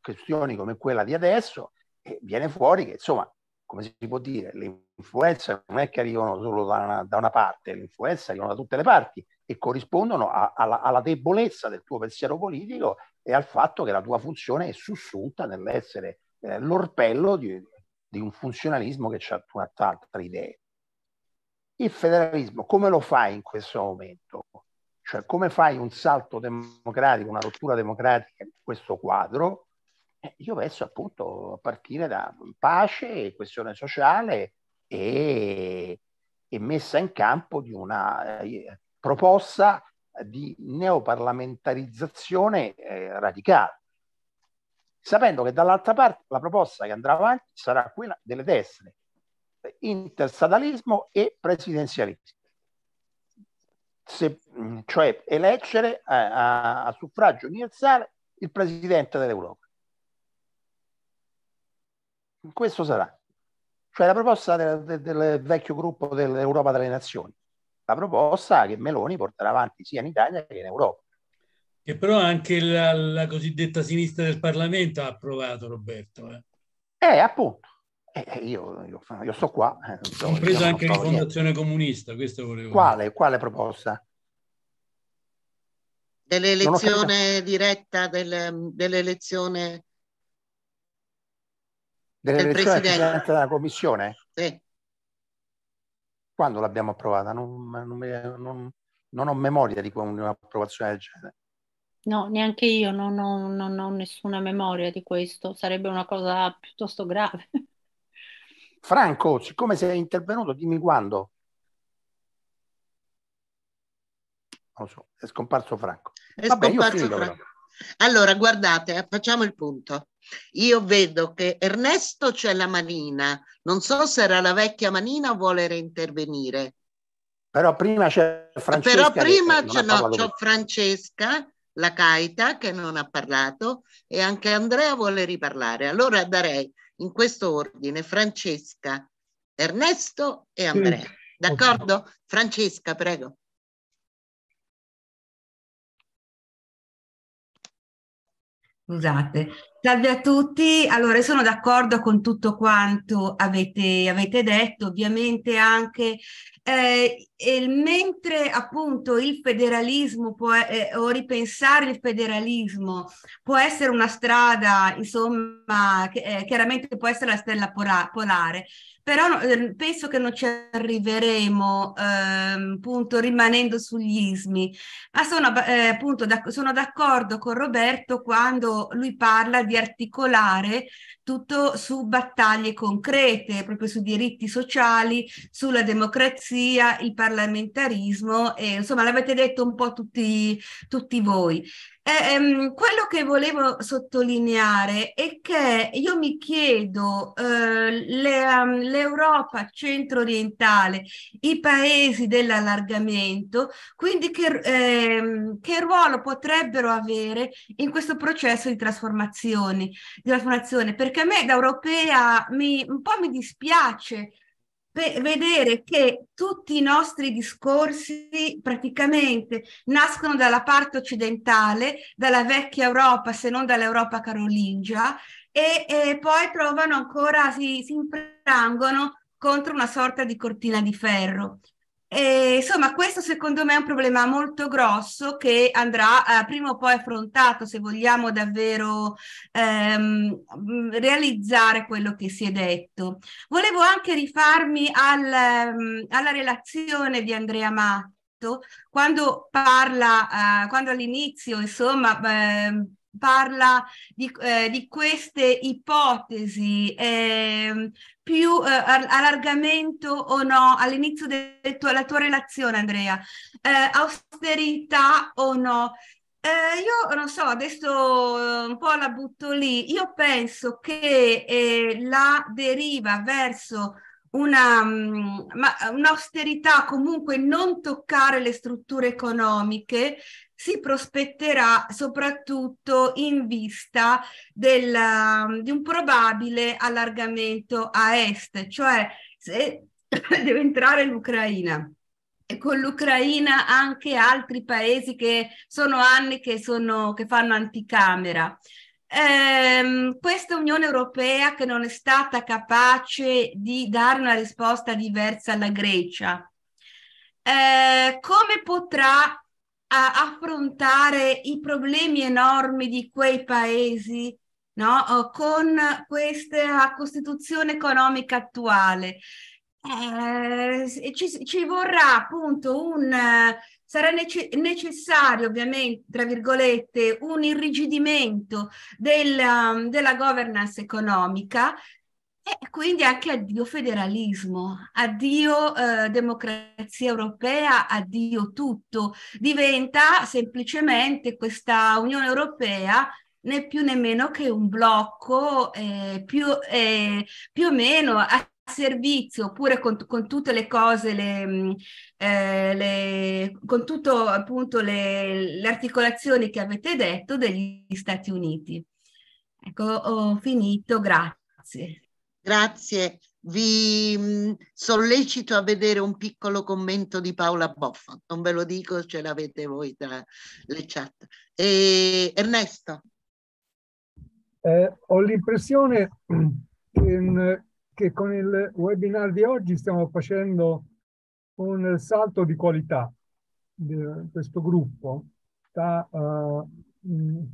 B: questioni come quella di adesso e viene fuori che insomma come si può dire, le influenze non è che arrivano solo da una, da una parte, le influenze arrivano da tutte le parti e corrispondono a, alla, alla, debolezza del tuo pensiero politico e al fatto che la tua funzione è sussunta nell'essere eh, l'orpello di, di, un funzionalismo che ha altre idee. Il federalismo come lo fai in questo momento? Cioè come fai un salto democratico, una rottura democratica in questo quadro? Eh, io penso appunto a partire da pace, questione sociale e, e messa in campo di una... Eh, proposta di neoparlamentarizzazione eh, radicale, sapendo che dall'altra parte la proposta che andrà avanti sarà quella delle destre, interstatalismo e presidenzialismo. Se, mm, cioè eleggere a, eh, a, a suffragio universale il presidente dell'Europa. Questo sarà. Cioè la proposta del, del, del vecchio gruppo dell'Europa delle Nazioni la proposta che Meloni porterà avanti sia in Italia che in Europa.
C: Che però anche la, la cosiddetta sinistra del Parlamento ha approvato, Roberto. Eh,
B: eh appunto. Eh, eh io, io, io, sto qua. Eh, Compresa anche la Fondazione comunista, questo volevo. Quale, quale proposta?
A: Dell'elezione diretta del, dell'elezione
B: dell'elezione del presidente. presidente della commissione? Sì. Quando l'abbiamo approvata? Non, non, non, non ho memoria di un'approvazione del genere.
G: No, neanche io non ho, non ho, nessuna memoria di questo, sarebbe una cosa piuttosto grave.
B: Franco, siccome sei intervenuto, dimmi quando. Non lo so, è scomparso Franco. È Vabbè, scomparso Franco.
A: Allora, guardate, eh, facciamo il punto. Io vedo che Ernesto c'è la manina, non so se era la vecchia manina o vuole reintervenire.
B: Però prima c'è Francesca. Però prima c'è, no, c'è
A: Francesca, la Caita, che non ha parlato e anche Andrea vuole riparlare. Allora darei in questo ordine Francesca,
F: Ernesto e Andrea. D'accordo? Francesca, prego.
C: Scusate.
H: Salve a tutti. Allora, sono d'accordo con tutto quanto avete, avete detto, ovviamente anche eh, mentre appunto il federalismo può, eh, o ripensare il federalismo può essere una strada, insomma, che, eh, chiaramente può essere la stella polare, però ehm, penso che non ci arriveremo ehm, appunto rimanendo sugli ismi, ma sono, eh, appunto, da, sono d'accordo con Roberto quando lui parla di articolare tutto su battaglie concrete, proprio sui diritti sociali, sulla democrazia, il parlamentarismo, e, insomma l'avete detto un po' tutti, tutti voi. Eh, ehm, quello che volevo sottolineare è che io mi chiedo, eh, le, um, l'Europa centro-orientale, i paesi dell'allargamento, quindi che, ehm, che, ruolo potrebbero avere in questo processo di trasformazione, di trasformazione? Perché a me da europea mi, un po' mi dispiace vedere che tutti i nostri discorsi praticamente nascono dalla parte occidentale, dalla vecchia Europa, se non dall'Europa carolingia, e, e poi provano ancora, si, si infrangono contro una sorta di cortina di ferro. E, insomma, questo secondo me è un problema molto grosso che andrà eh, prima o poi affrontato se vogliamo davvero ehm, mm, realizzare quello che si è detto. Volevo anche rifarmi al, mm, alla relazione di Andrea Matto quando parla, uh, quando all'inizio, insomma, eh, parla di, eh, di, queste ipotesi eh, più eh, allargamento o no all'inizio della tua relazione, Andrea? Eh, austerità o no? Eh, io non so, adesso eh, un po' la butto lì. Io penso che eh, la deriva verso una, mm, ma, un'austerità, comunque non toccare le strutture economiche, si prospetterà soprattutto in vista del, um, di un probabile allargamento a est, cioè se deve entrare l'Ucraina e con l'Ucraina anche altri paesi che sono anni che, sono, che fanno anticamera. Ehm, questa Unione Europea che non è stata capace di dare una risposta diversa alla Grecia, ehm, come potrà a affrontare i problemi enormi di quei paesi no? con questa costituzione economica attuale. Eh, ci, ci, vorrà appunto un sarà nece- necessario ovviamente tra virgolette un irrigidimento del, um, della governance economica e quindi anche addio federalismo, addio eh, democrazia europea, addio tutto. Diventa semplicemente questa Unione Europea né più né meno che un blocco eh, più, eh, più o meno a servizio oppure con, con, tutte le cose, le, mm, eh, le, con tutto appunto le, le, articolazioni che avete detto degli Stati Uniti. Ecco, ho finito, grazie. Grazie. Vi mm,
A: sollecito a vedere un piccolo commento di Paola Boffa, non ve lo dico, ce l'avete voi tra le chat. E Ernesto.
D: Eh, ho l'impressione che, mm, che con il webinar di oggi stiamo facendo un salto di qualità di eh, questo gruppo. Sta uh, eh, mm,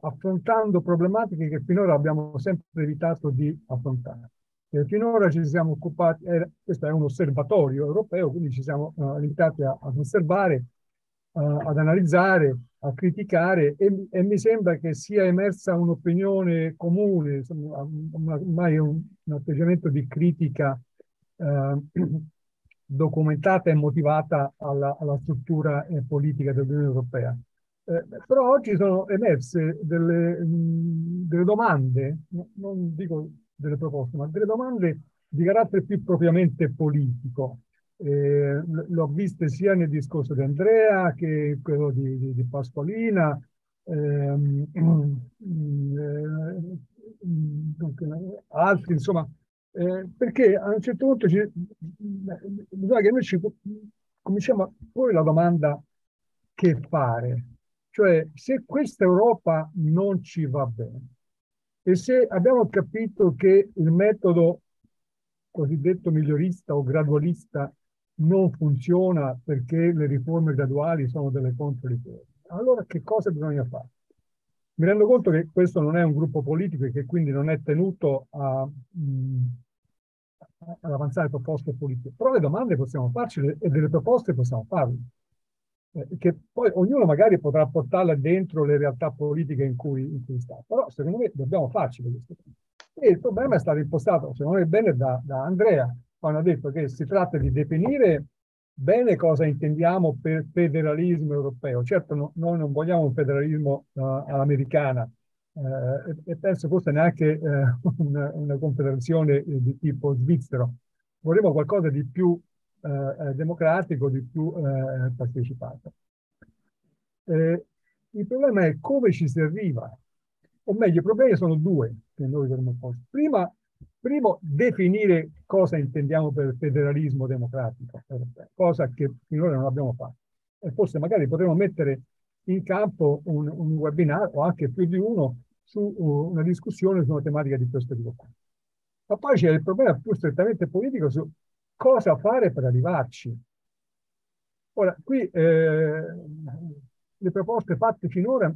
D: affrontando problematiche che finora abbiamo sempre evitato di affrontare. E finora ci siamo occupati, eh, questo è un osservatorio europeo, quindi ci siamo uh, limitati a, ad osservare, uh, ad analizzare, a criticare e, e, mi sembra che sia emersa un'opinione comune, insomma, ormai un, un atteggiamento di critica uh, documentata e motivata alla, alla struttura eh, politica dell'Unione Europea. Eh, però oggi sono emerse delle, mh, mm, delle domande, no, non dico delle proposte, ma delle domande di carattere più propriamente politico. Eh, l'ho viste sia nel discorso di Andrea che quello di, di, di Pasqualina, ehm, eh, altri, insomma, eh, perché a un certo punto ci, bisogna che noi ci cominciamo a porre la domanda che fare. Cioè, se questa Europa non ci va bene e se abbiamo capito che il metodo cosiddetto migliorista o gradualista non funziona perché le riforme graduali sono delle controriforme, allora che cosa bisogna fare? Mi rendo conto che questo non è un gruppo politico e che quindi non è tenuto a, mh, ad avanzare proposte politiche, però le domande possiamo farcele e delle proposte possiamo farle. Eh, che poi ognuno magari potrà portarla dentro le realtà politiche in cui, in cui sta. Però secondo me dobbiamo farci questo. E il problema è stato impostato, secondo me, bene da, da Andrea, quando ha detto che si tratta di definire bene cosa intendiamo per federalismo europeo. Certo, no, noi non vogliamo un federalismo uh, all'americana eh, e, penso forse neanche eh, una, una, confederazione eh, di tipo svizzero. Vorremmo qualcosa di più eh, eh, democratico di più eh, partecipato. Eh, il problema è come ci si arriva, o meglio, i problemi sono due che noi dovremmo porci. Prima, primo, definire cosa intendiamo per federalismo democratico, cosa che finora non abbiamo fatto. E forse magari potremmo mettere in campo un, un webinar o anche più di uno su una discussione su una tematica di questo tipo. Ma poi c'è il problema più strettamente politico su cosa fare per arrivarci. Ora, qui eh, le proposte fatte finora,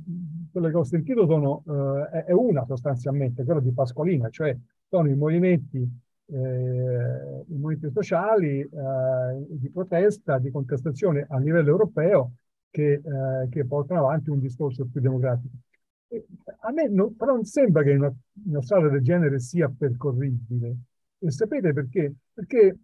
D: quelle che ho sentito, sono, eh, è una sostanzialmente, quella di Pascolina, cioè sono i movimenti, eh, i movimenti sociali eh, di protesta, di contestazione a livello europeo che, eh, che portano avanti un discorso più democratico. A me non, però non sembra che una, una strada del genere sia percorribile. E sapete perché? Perché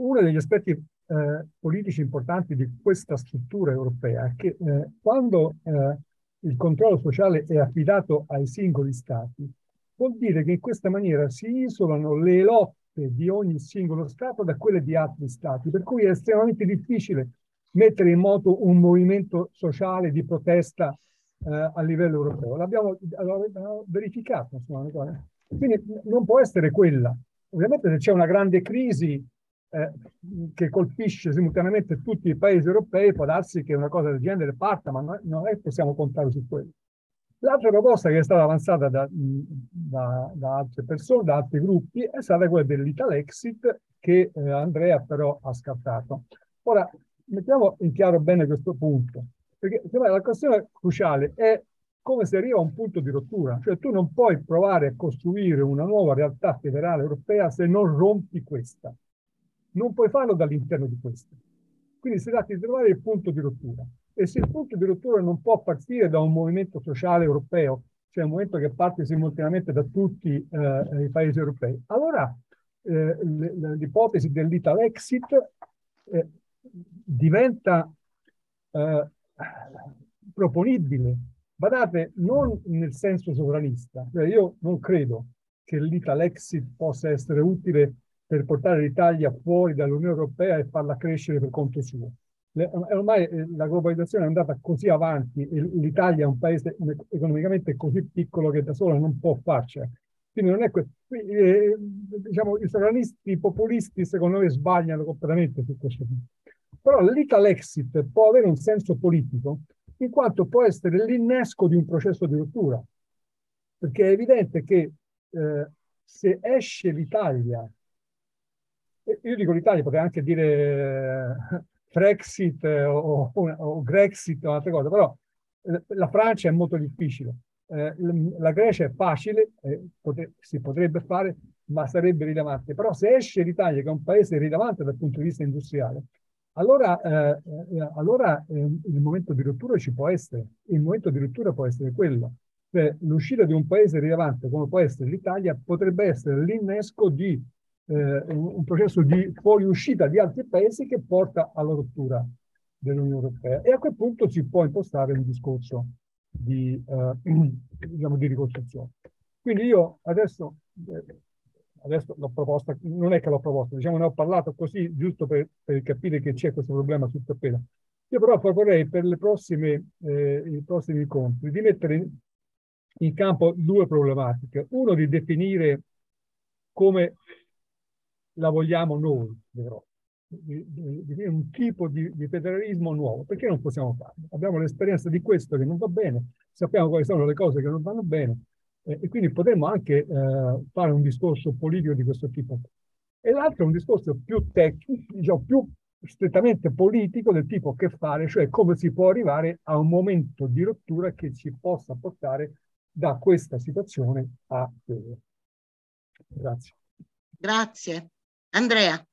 D: uno degli aspetti eh, politici importanti di questa struttura europea è che eh, quando eh, il controllo sociale è affidato ai singoli stati, vuol dire che in questa maniera si isolano le lotte di ogni singolo stato da quelle di altri stati, per cui è estremamente difficile mettere in moto un movimento sociale di protesta eh, a livello europeo. L'abbiamo, verificato, insomma, quindi non può essere quella. Ovviamente se c'è una grande crisi eh, che colpisce simultaneamente tutti i paesi europei, può darsi che una cosa del genere parta, ma non è che possiamo contare su quello. L'altra proposta che è stata avanzata da, da, da, altre persone, da altri gruppi, è stata quella dell'Italexit che eh, Andrea però ha scartato. Ora, mettiamo in chiaro bene questo punto, perché la questione cruciale è come si arriva a un punto di rottura, cioè tu non puoi provare a costruire una nuova realtà federale europea se non rompi questa non puoi farlo dall'interno di questo. Quindi si tratta di trovare il punto di rottura. E se il punto di rottura non può partire da un movimento sociale europeo, cioè un movimento che parte simultaneamente da tutti eh, i paesi europei, allora eh, l'ipotesi dell'Ital Exit eh, diventa eh, proponibile. Badate, non nel senso sovranista. Cioè io non credo che l'Ital Exit possa essere utile per portare l'Italia fuori dall'Unione Europea e farla crescere per conto suo. Le, eh, ormai eh, la globalizzazione è andata così avanti l'Italia è un paese economicamente così piccolo che da sola non può farcela. Quindi non è questo. Eh, diciamo, i sovranisti, i populisti, secondo me, sbagliano completamente su questo punto. Però l'Italexit può avere un senso politico in quanto può essere l'innesco di un processo di rottura. Perché è evidente che eh, se esce l'Italia io dico l'Italia, potrei anche dire eh, Frexit eh, o, o, o Grexit o altre cose, però eh, la Francia è molto difficile. la Grecia è facile, si potrebbe fare, ma sarebbe rilevante. Però se esce l'Italia, che è un paese rilevante dal punto di vista industriale, allora, eh, allora ehm, il momento di rottura ci può essere. Il momento di rottura può essere quello. Cioè, l'uscita di un paese rilevante come può essere l'Italia potrebbe essere l'innesco di eh, un, processo di fuoriuscita di altri paesi che porta alla rottura dell'Unione Europea. E a quel punto si può impostare un discorso di, eh, diciamo, di ricostruzione. Quindi io adesso, eh, adesso l'ho proposta, non è che l'ho proposta, diciamo ne ho parlato così giusto per, per capire che c'è questo problema sul tappeto. Io però proporrei per prossime, eh, i prossimi incontri di mettere in campo due problematiche. Uno di definire come la vogliamo noi l'Europa. È un tipo di, di, federalismo nuovo. Perché non possiamo farlo? Abbiamo l'esperienza di questo che non va bene, sappiamo quali sono le cose che non vanno bene eh, e quindi potremmo anche eh, fare un discorso politico di questo tipo. E l'altro è un discorso più tecnico, diciamo, più strettamente politico del tipo che fare, cioè come si può arrivare a un momento di rottura che ci possa portare da questa situazione a quella. Grazie.
E: Grazie. Andrea.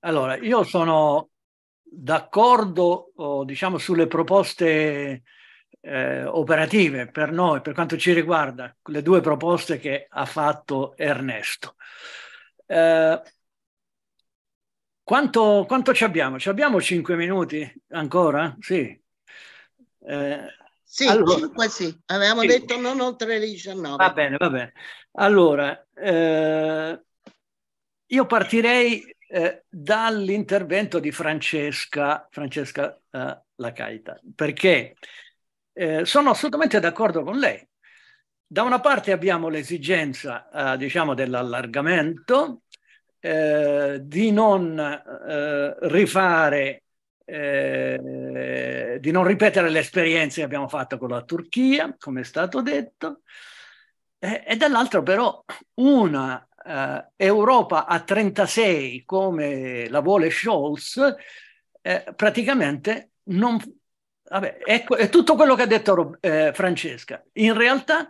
E: Allora, io sono d'accordo, oh, diciamo, sulle proposte eh, operative per noi, per quanto ci riguarda, le due proposte che ha fatto Ernesto. Eh, quanto, quanto ci abbiamo? Ci abbiamo cinque minuti ancora? Sì. Eh, sì, allora, 5 sì, avevamo 5. detto non oltre le 19. Va bene, va bene. Allora, eh, io partirei eh, dall'intervento di Francesca, Francesca eh, Lacaita, perché eh, sono assolutamente d'accordo con lei. Da una parte abbiamo l'esigenza, eh, diciamo, dell'allargamento, eh, di non eh, rifare eh, di non ripetere le esperienze che abbiamo fatto con la Turchia, come è stato detto, eh, e dall'altro però una eh, Europa a 36 come la vuole Scholz, eh, praticamente non... Vabbè, ecco, è tutto quello che ha detto eh, Francesca. In realtà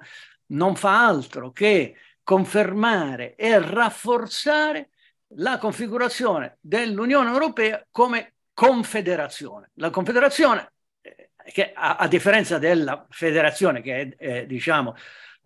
E: non fa altro che confermare e rafforzare la configurazione dell'Unione Europea come confederazione. La confederazione, eh, che a, a differenza della federazione, che è, è diciamo,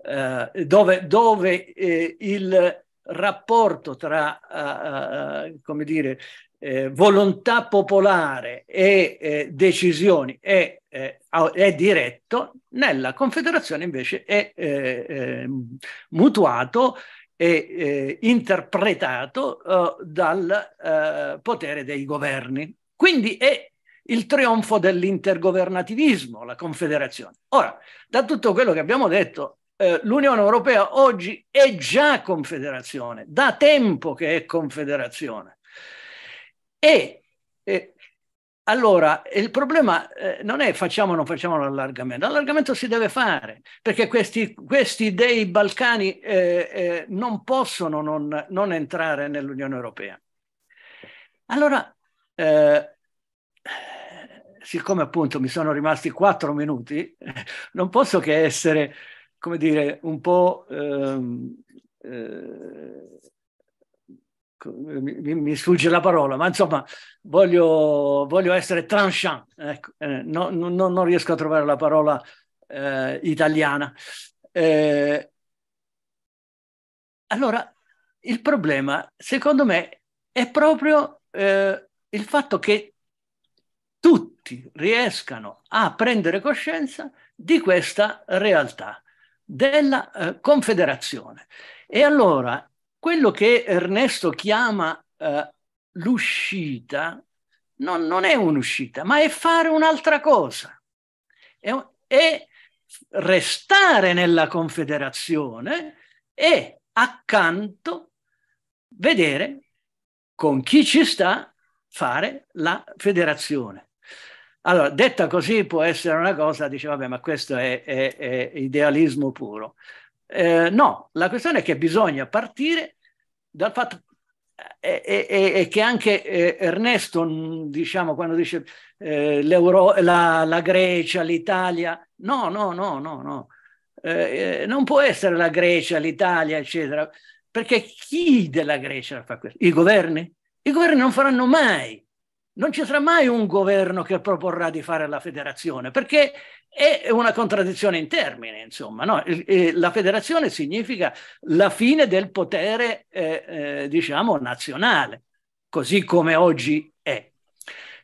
E: eh, dove, dove eh, il rapporto tra, eh, eh come dire, eh, volontà popolare e decisioni è, è, diretto, nella confederazione invece è ehm, mutuato e interpretato dal potere dei governi. Quindi è il trionfo dell'intergovernativismo, la Confederazione. Ora, da tutto quello che abbiamo detto, eh, l'Unione Europea oggi è già Confederazione, da tempo che è Confederazione. E eh, allora, il problema eh, non è facciamo o non facciamo l'allargamento, l'allargamento si deve fare, perché questi, questi dei Balcani eh, eh, non possono non, non entrare nell'Unione Europea. Allora, eh, siccome appunto mi sono rimasti quattro minuti, non posso che essere, come dire, un po'... Ehm, eh, mi, mi, sfugge la parola, ma insomma voglio, voglio essere tranchant, ecco, eh, no, no, non riesco a trovare la parola eh, italiana. Eh, allora, il problema, secondo me, è proprio eh, il fatto che tutti riescano a prendere coscienza di questa realtà della eh, confederazione. E allora quello che Ernesto chiama eh, l'uscita non, non, è un'uscita, ma è fare un'altra cosa. È, è restare nella confederazione e accanto vedere con chi ci sta fare la federazione. Allora, detta così può essere una cosa, dice, vabbè, ma questo è, è, è idealismo puro. Eh, no, la questione è che bisogna partire dal fatto e, eh, eh, eh, che anche eh, Ernesto, diciamo, quando dice eh, la, la, Grecia, l'Italia, no, no, no, no, no. Eh, non può essere la Grecia, l'Italia, eccetera, perché chi della Grecia fa questo? I governi? I governi non faranno mai, non ci sarà mai un governo che proporrà di fare la federazione, perché è una contraddizione in termini, insomma. No? Eh, la federazione significa la fine del potere, eh, eh, diciamo, nazionale, così come oggi è.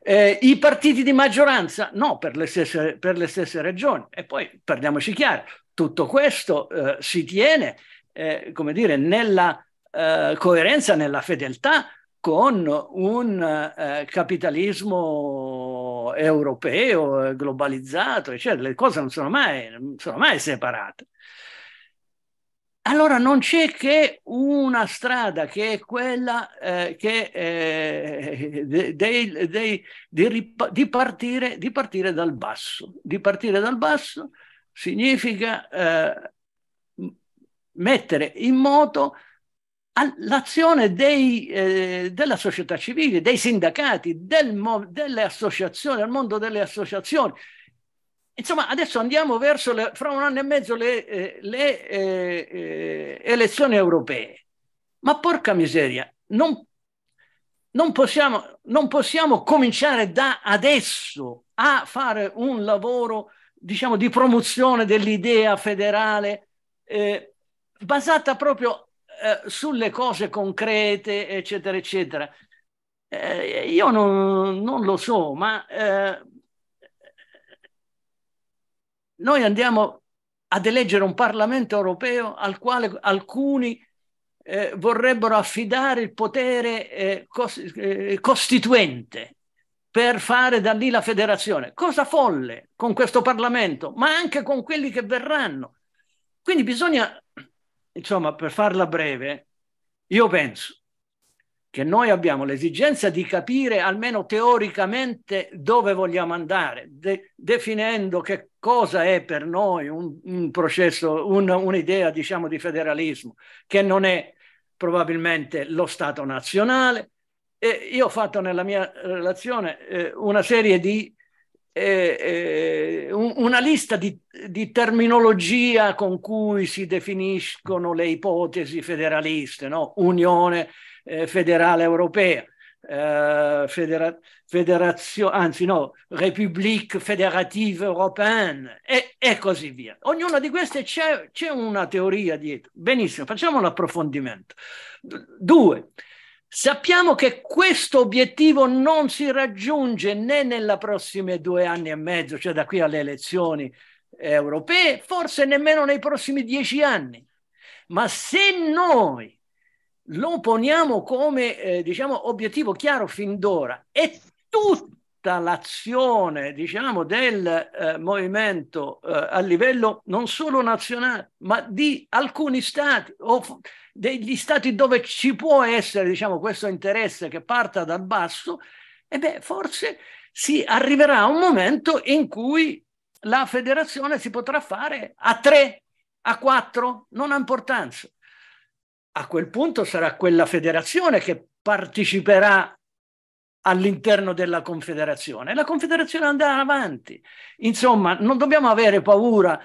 E: Eh, I partiti di maggioranza? No, per le, stesse, per le stesse ragioni. E poi, parliamoci chiaro, tutto questo eh, si tiene, come dire, nella coerenza, nella fedeltà con un eh, capitalismo europeo, eh, globalizzato, eccetera. Le cose non sono mai, non sono mai separate. Allora non c'è che una strada che è quella eh, che, eh, de, de, de, di, partire, di, partire, dal basso. Di partire dal basso significa eh, mettere in moto all'azione dei, eh, della società civile, dei sindacati, del, delle associazioni, al mondo delle associazioni. Insomma, adesso andiamo verso, le, fra un anno e mezzo, le, eh, le eh, eh, elezioni europee. Ma porca miseria, non, non, possiamo, non possiamo cominciare da adesso a fare un lavoro, diciamo, di promozione dell'idea federale eh, basata proprio eh, sulle cose concrete, eccetera, eccetera. Eh, io non, non, lo so, ma eh, noi andiamo ad eleggere un Parlamento europeo al quale alcuni eh, vorrebbero affidare il potere eh, cos eh, costituente per fare da lì la federazione. Cosa folle con questo Parlamento, ma anche con quelli che verranno. Quindi bisogna insomma, per farla breve, io penso che noi abbiamo l'esigenza di capire almeno teoricamente dove vogliamo andare, de definendo che cosa è per noi un, un processo, un'idea diciamo di federalismo, che non è probabilmente lo Stato nazionale. E io ho fatto nella mia eh, relazione eh, una serie di una lista di, di, terminologia con cui si definiscono le ipotesi federaliste, no? Unione eh, Federale Europea, eh, federa, federazione, anzi no, République Fédérative Européenne e, e, così via. Ognuna di queste c'è, una teoria dietro. Benissimo, facciamo un approfondimento. Due, Sappiamo che questo obiettivo non si raggiunge né nelle prossime due anni e mezzo, cioè da qui alle elezioni europee, forse nemmeno nei prossimi dieci anni. Ma se noi lo poniamo come eh, diciamo, obiettivo chiaro fin d'ora e tutta l'azione diciamo, del eh, movimento eh, a livello non solo nazionale, ma di alcuni stati o degli stati dove ci può essere diciamo, questo interesse che parta dal basso, e beh, forse si arriverà a un momento in cui la federazione si potrà fare a tre, a quattro, non ha importanza. A quel punto sarà quella federazione che parteciperà all'interno della confederazione la confederazione andrà avanti. Insomma, non dobbiamo avere paura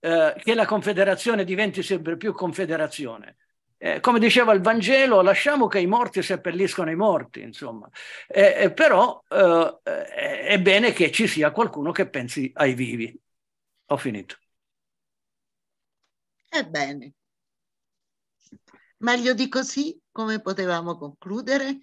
E: eh, che la confederazione diventi sempre più confederazione eh, come diceva il Vangelo, lasciamo che i morti seppelliscono i morti, insomma. Eh, eh, però eh, è bene che ci sia qualcuno che pensi ai vivi. Ho finito.
A: Ebbene, meglio di così, come potevamo concludere?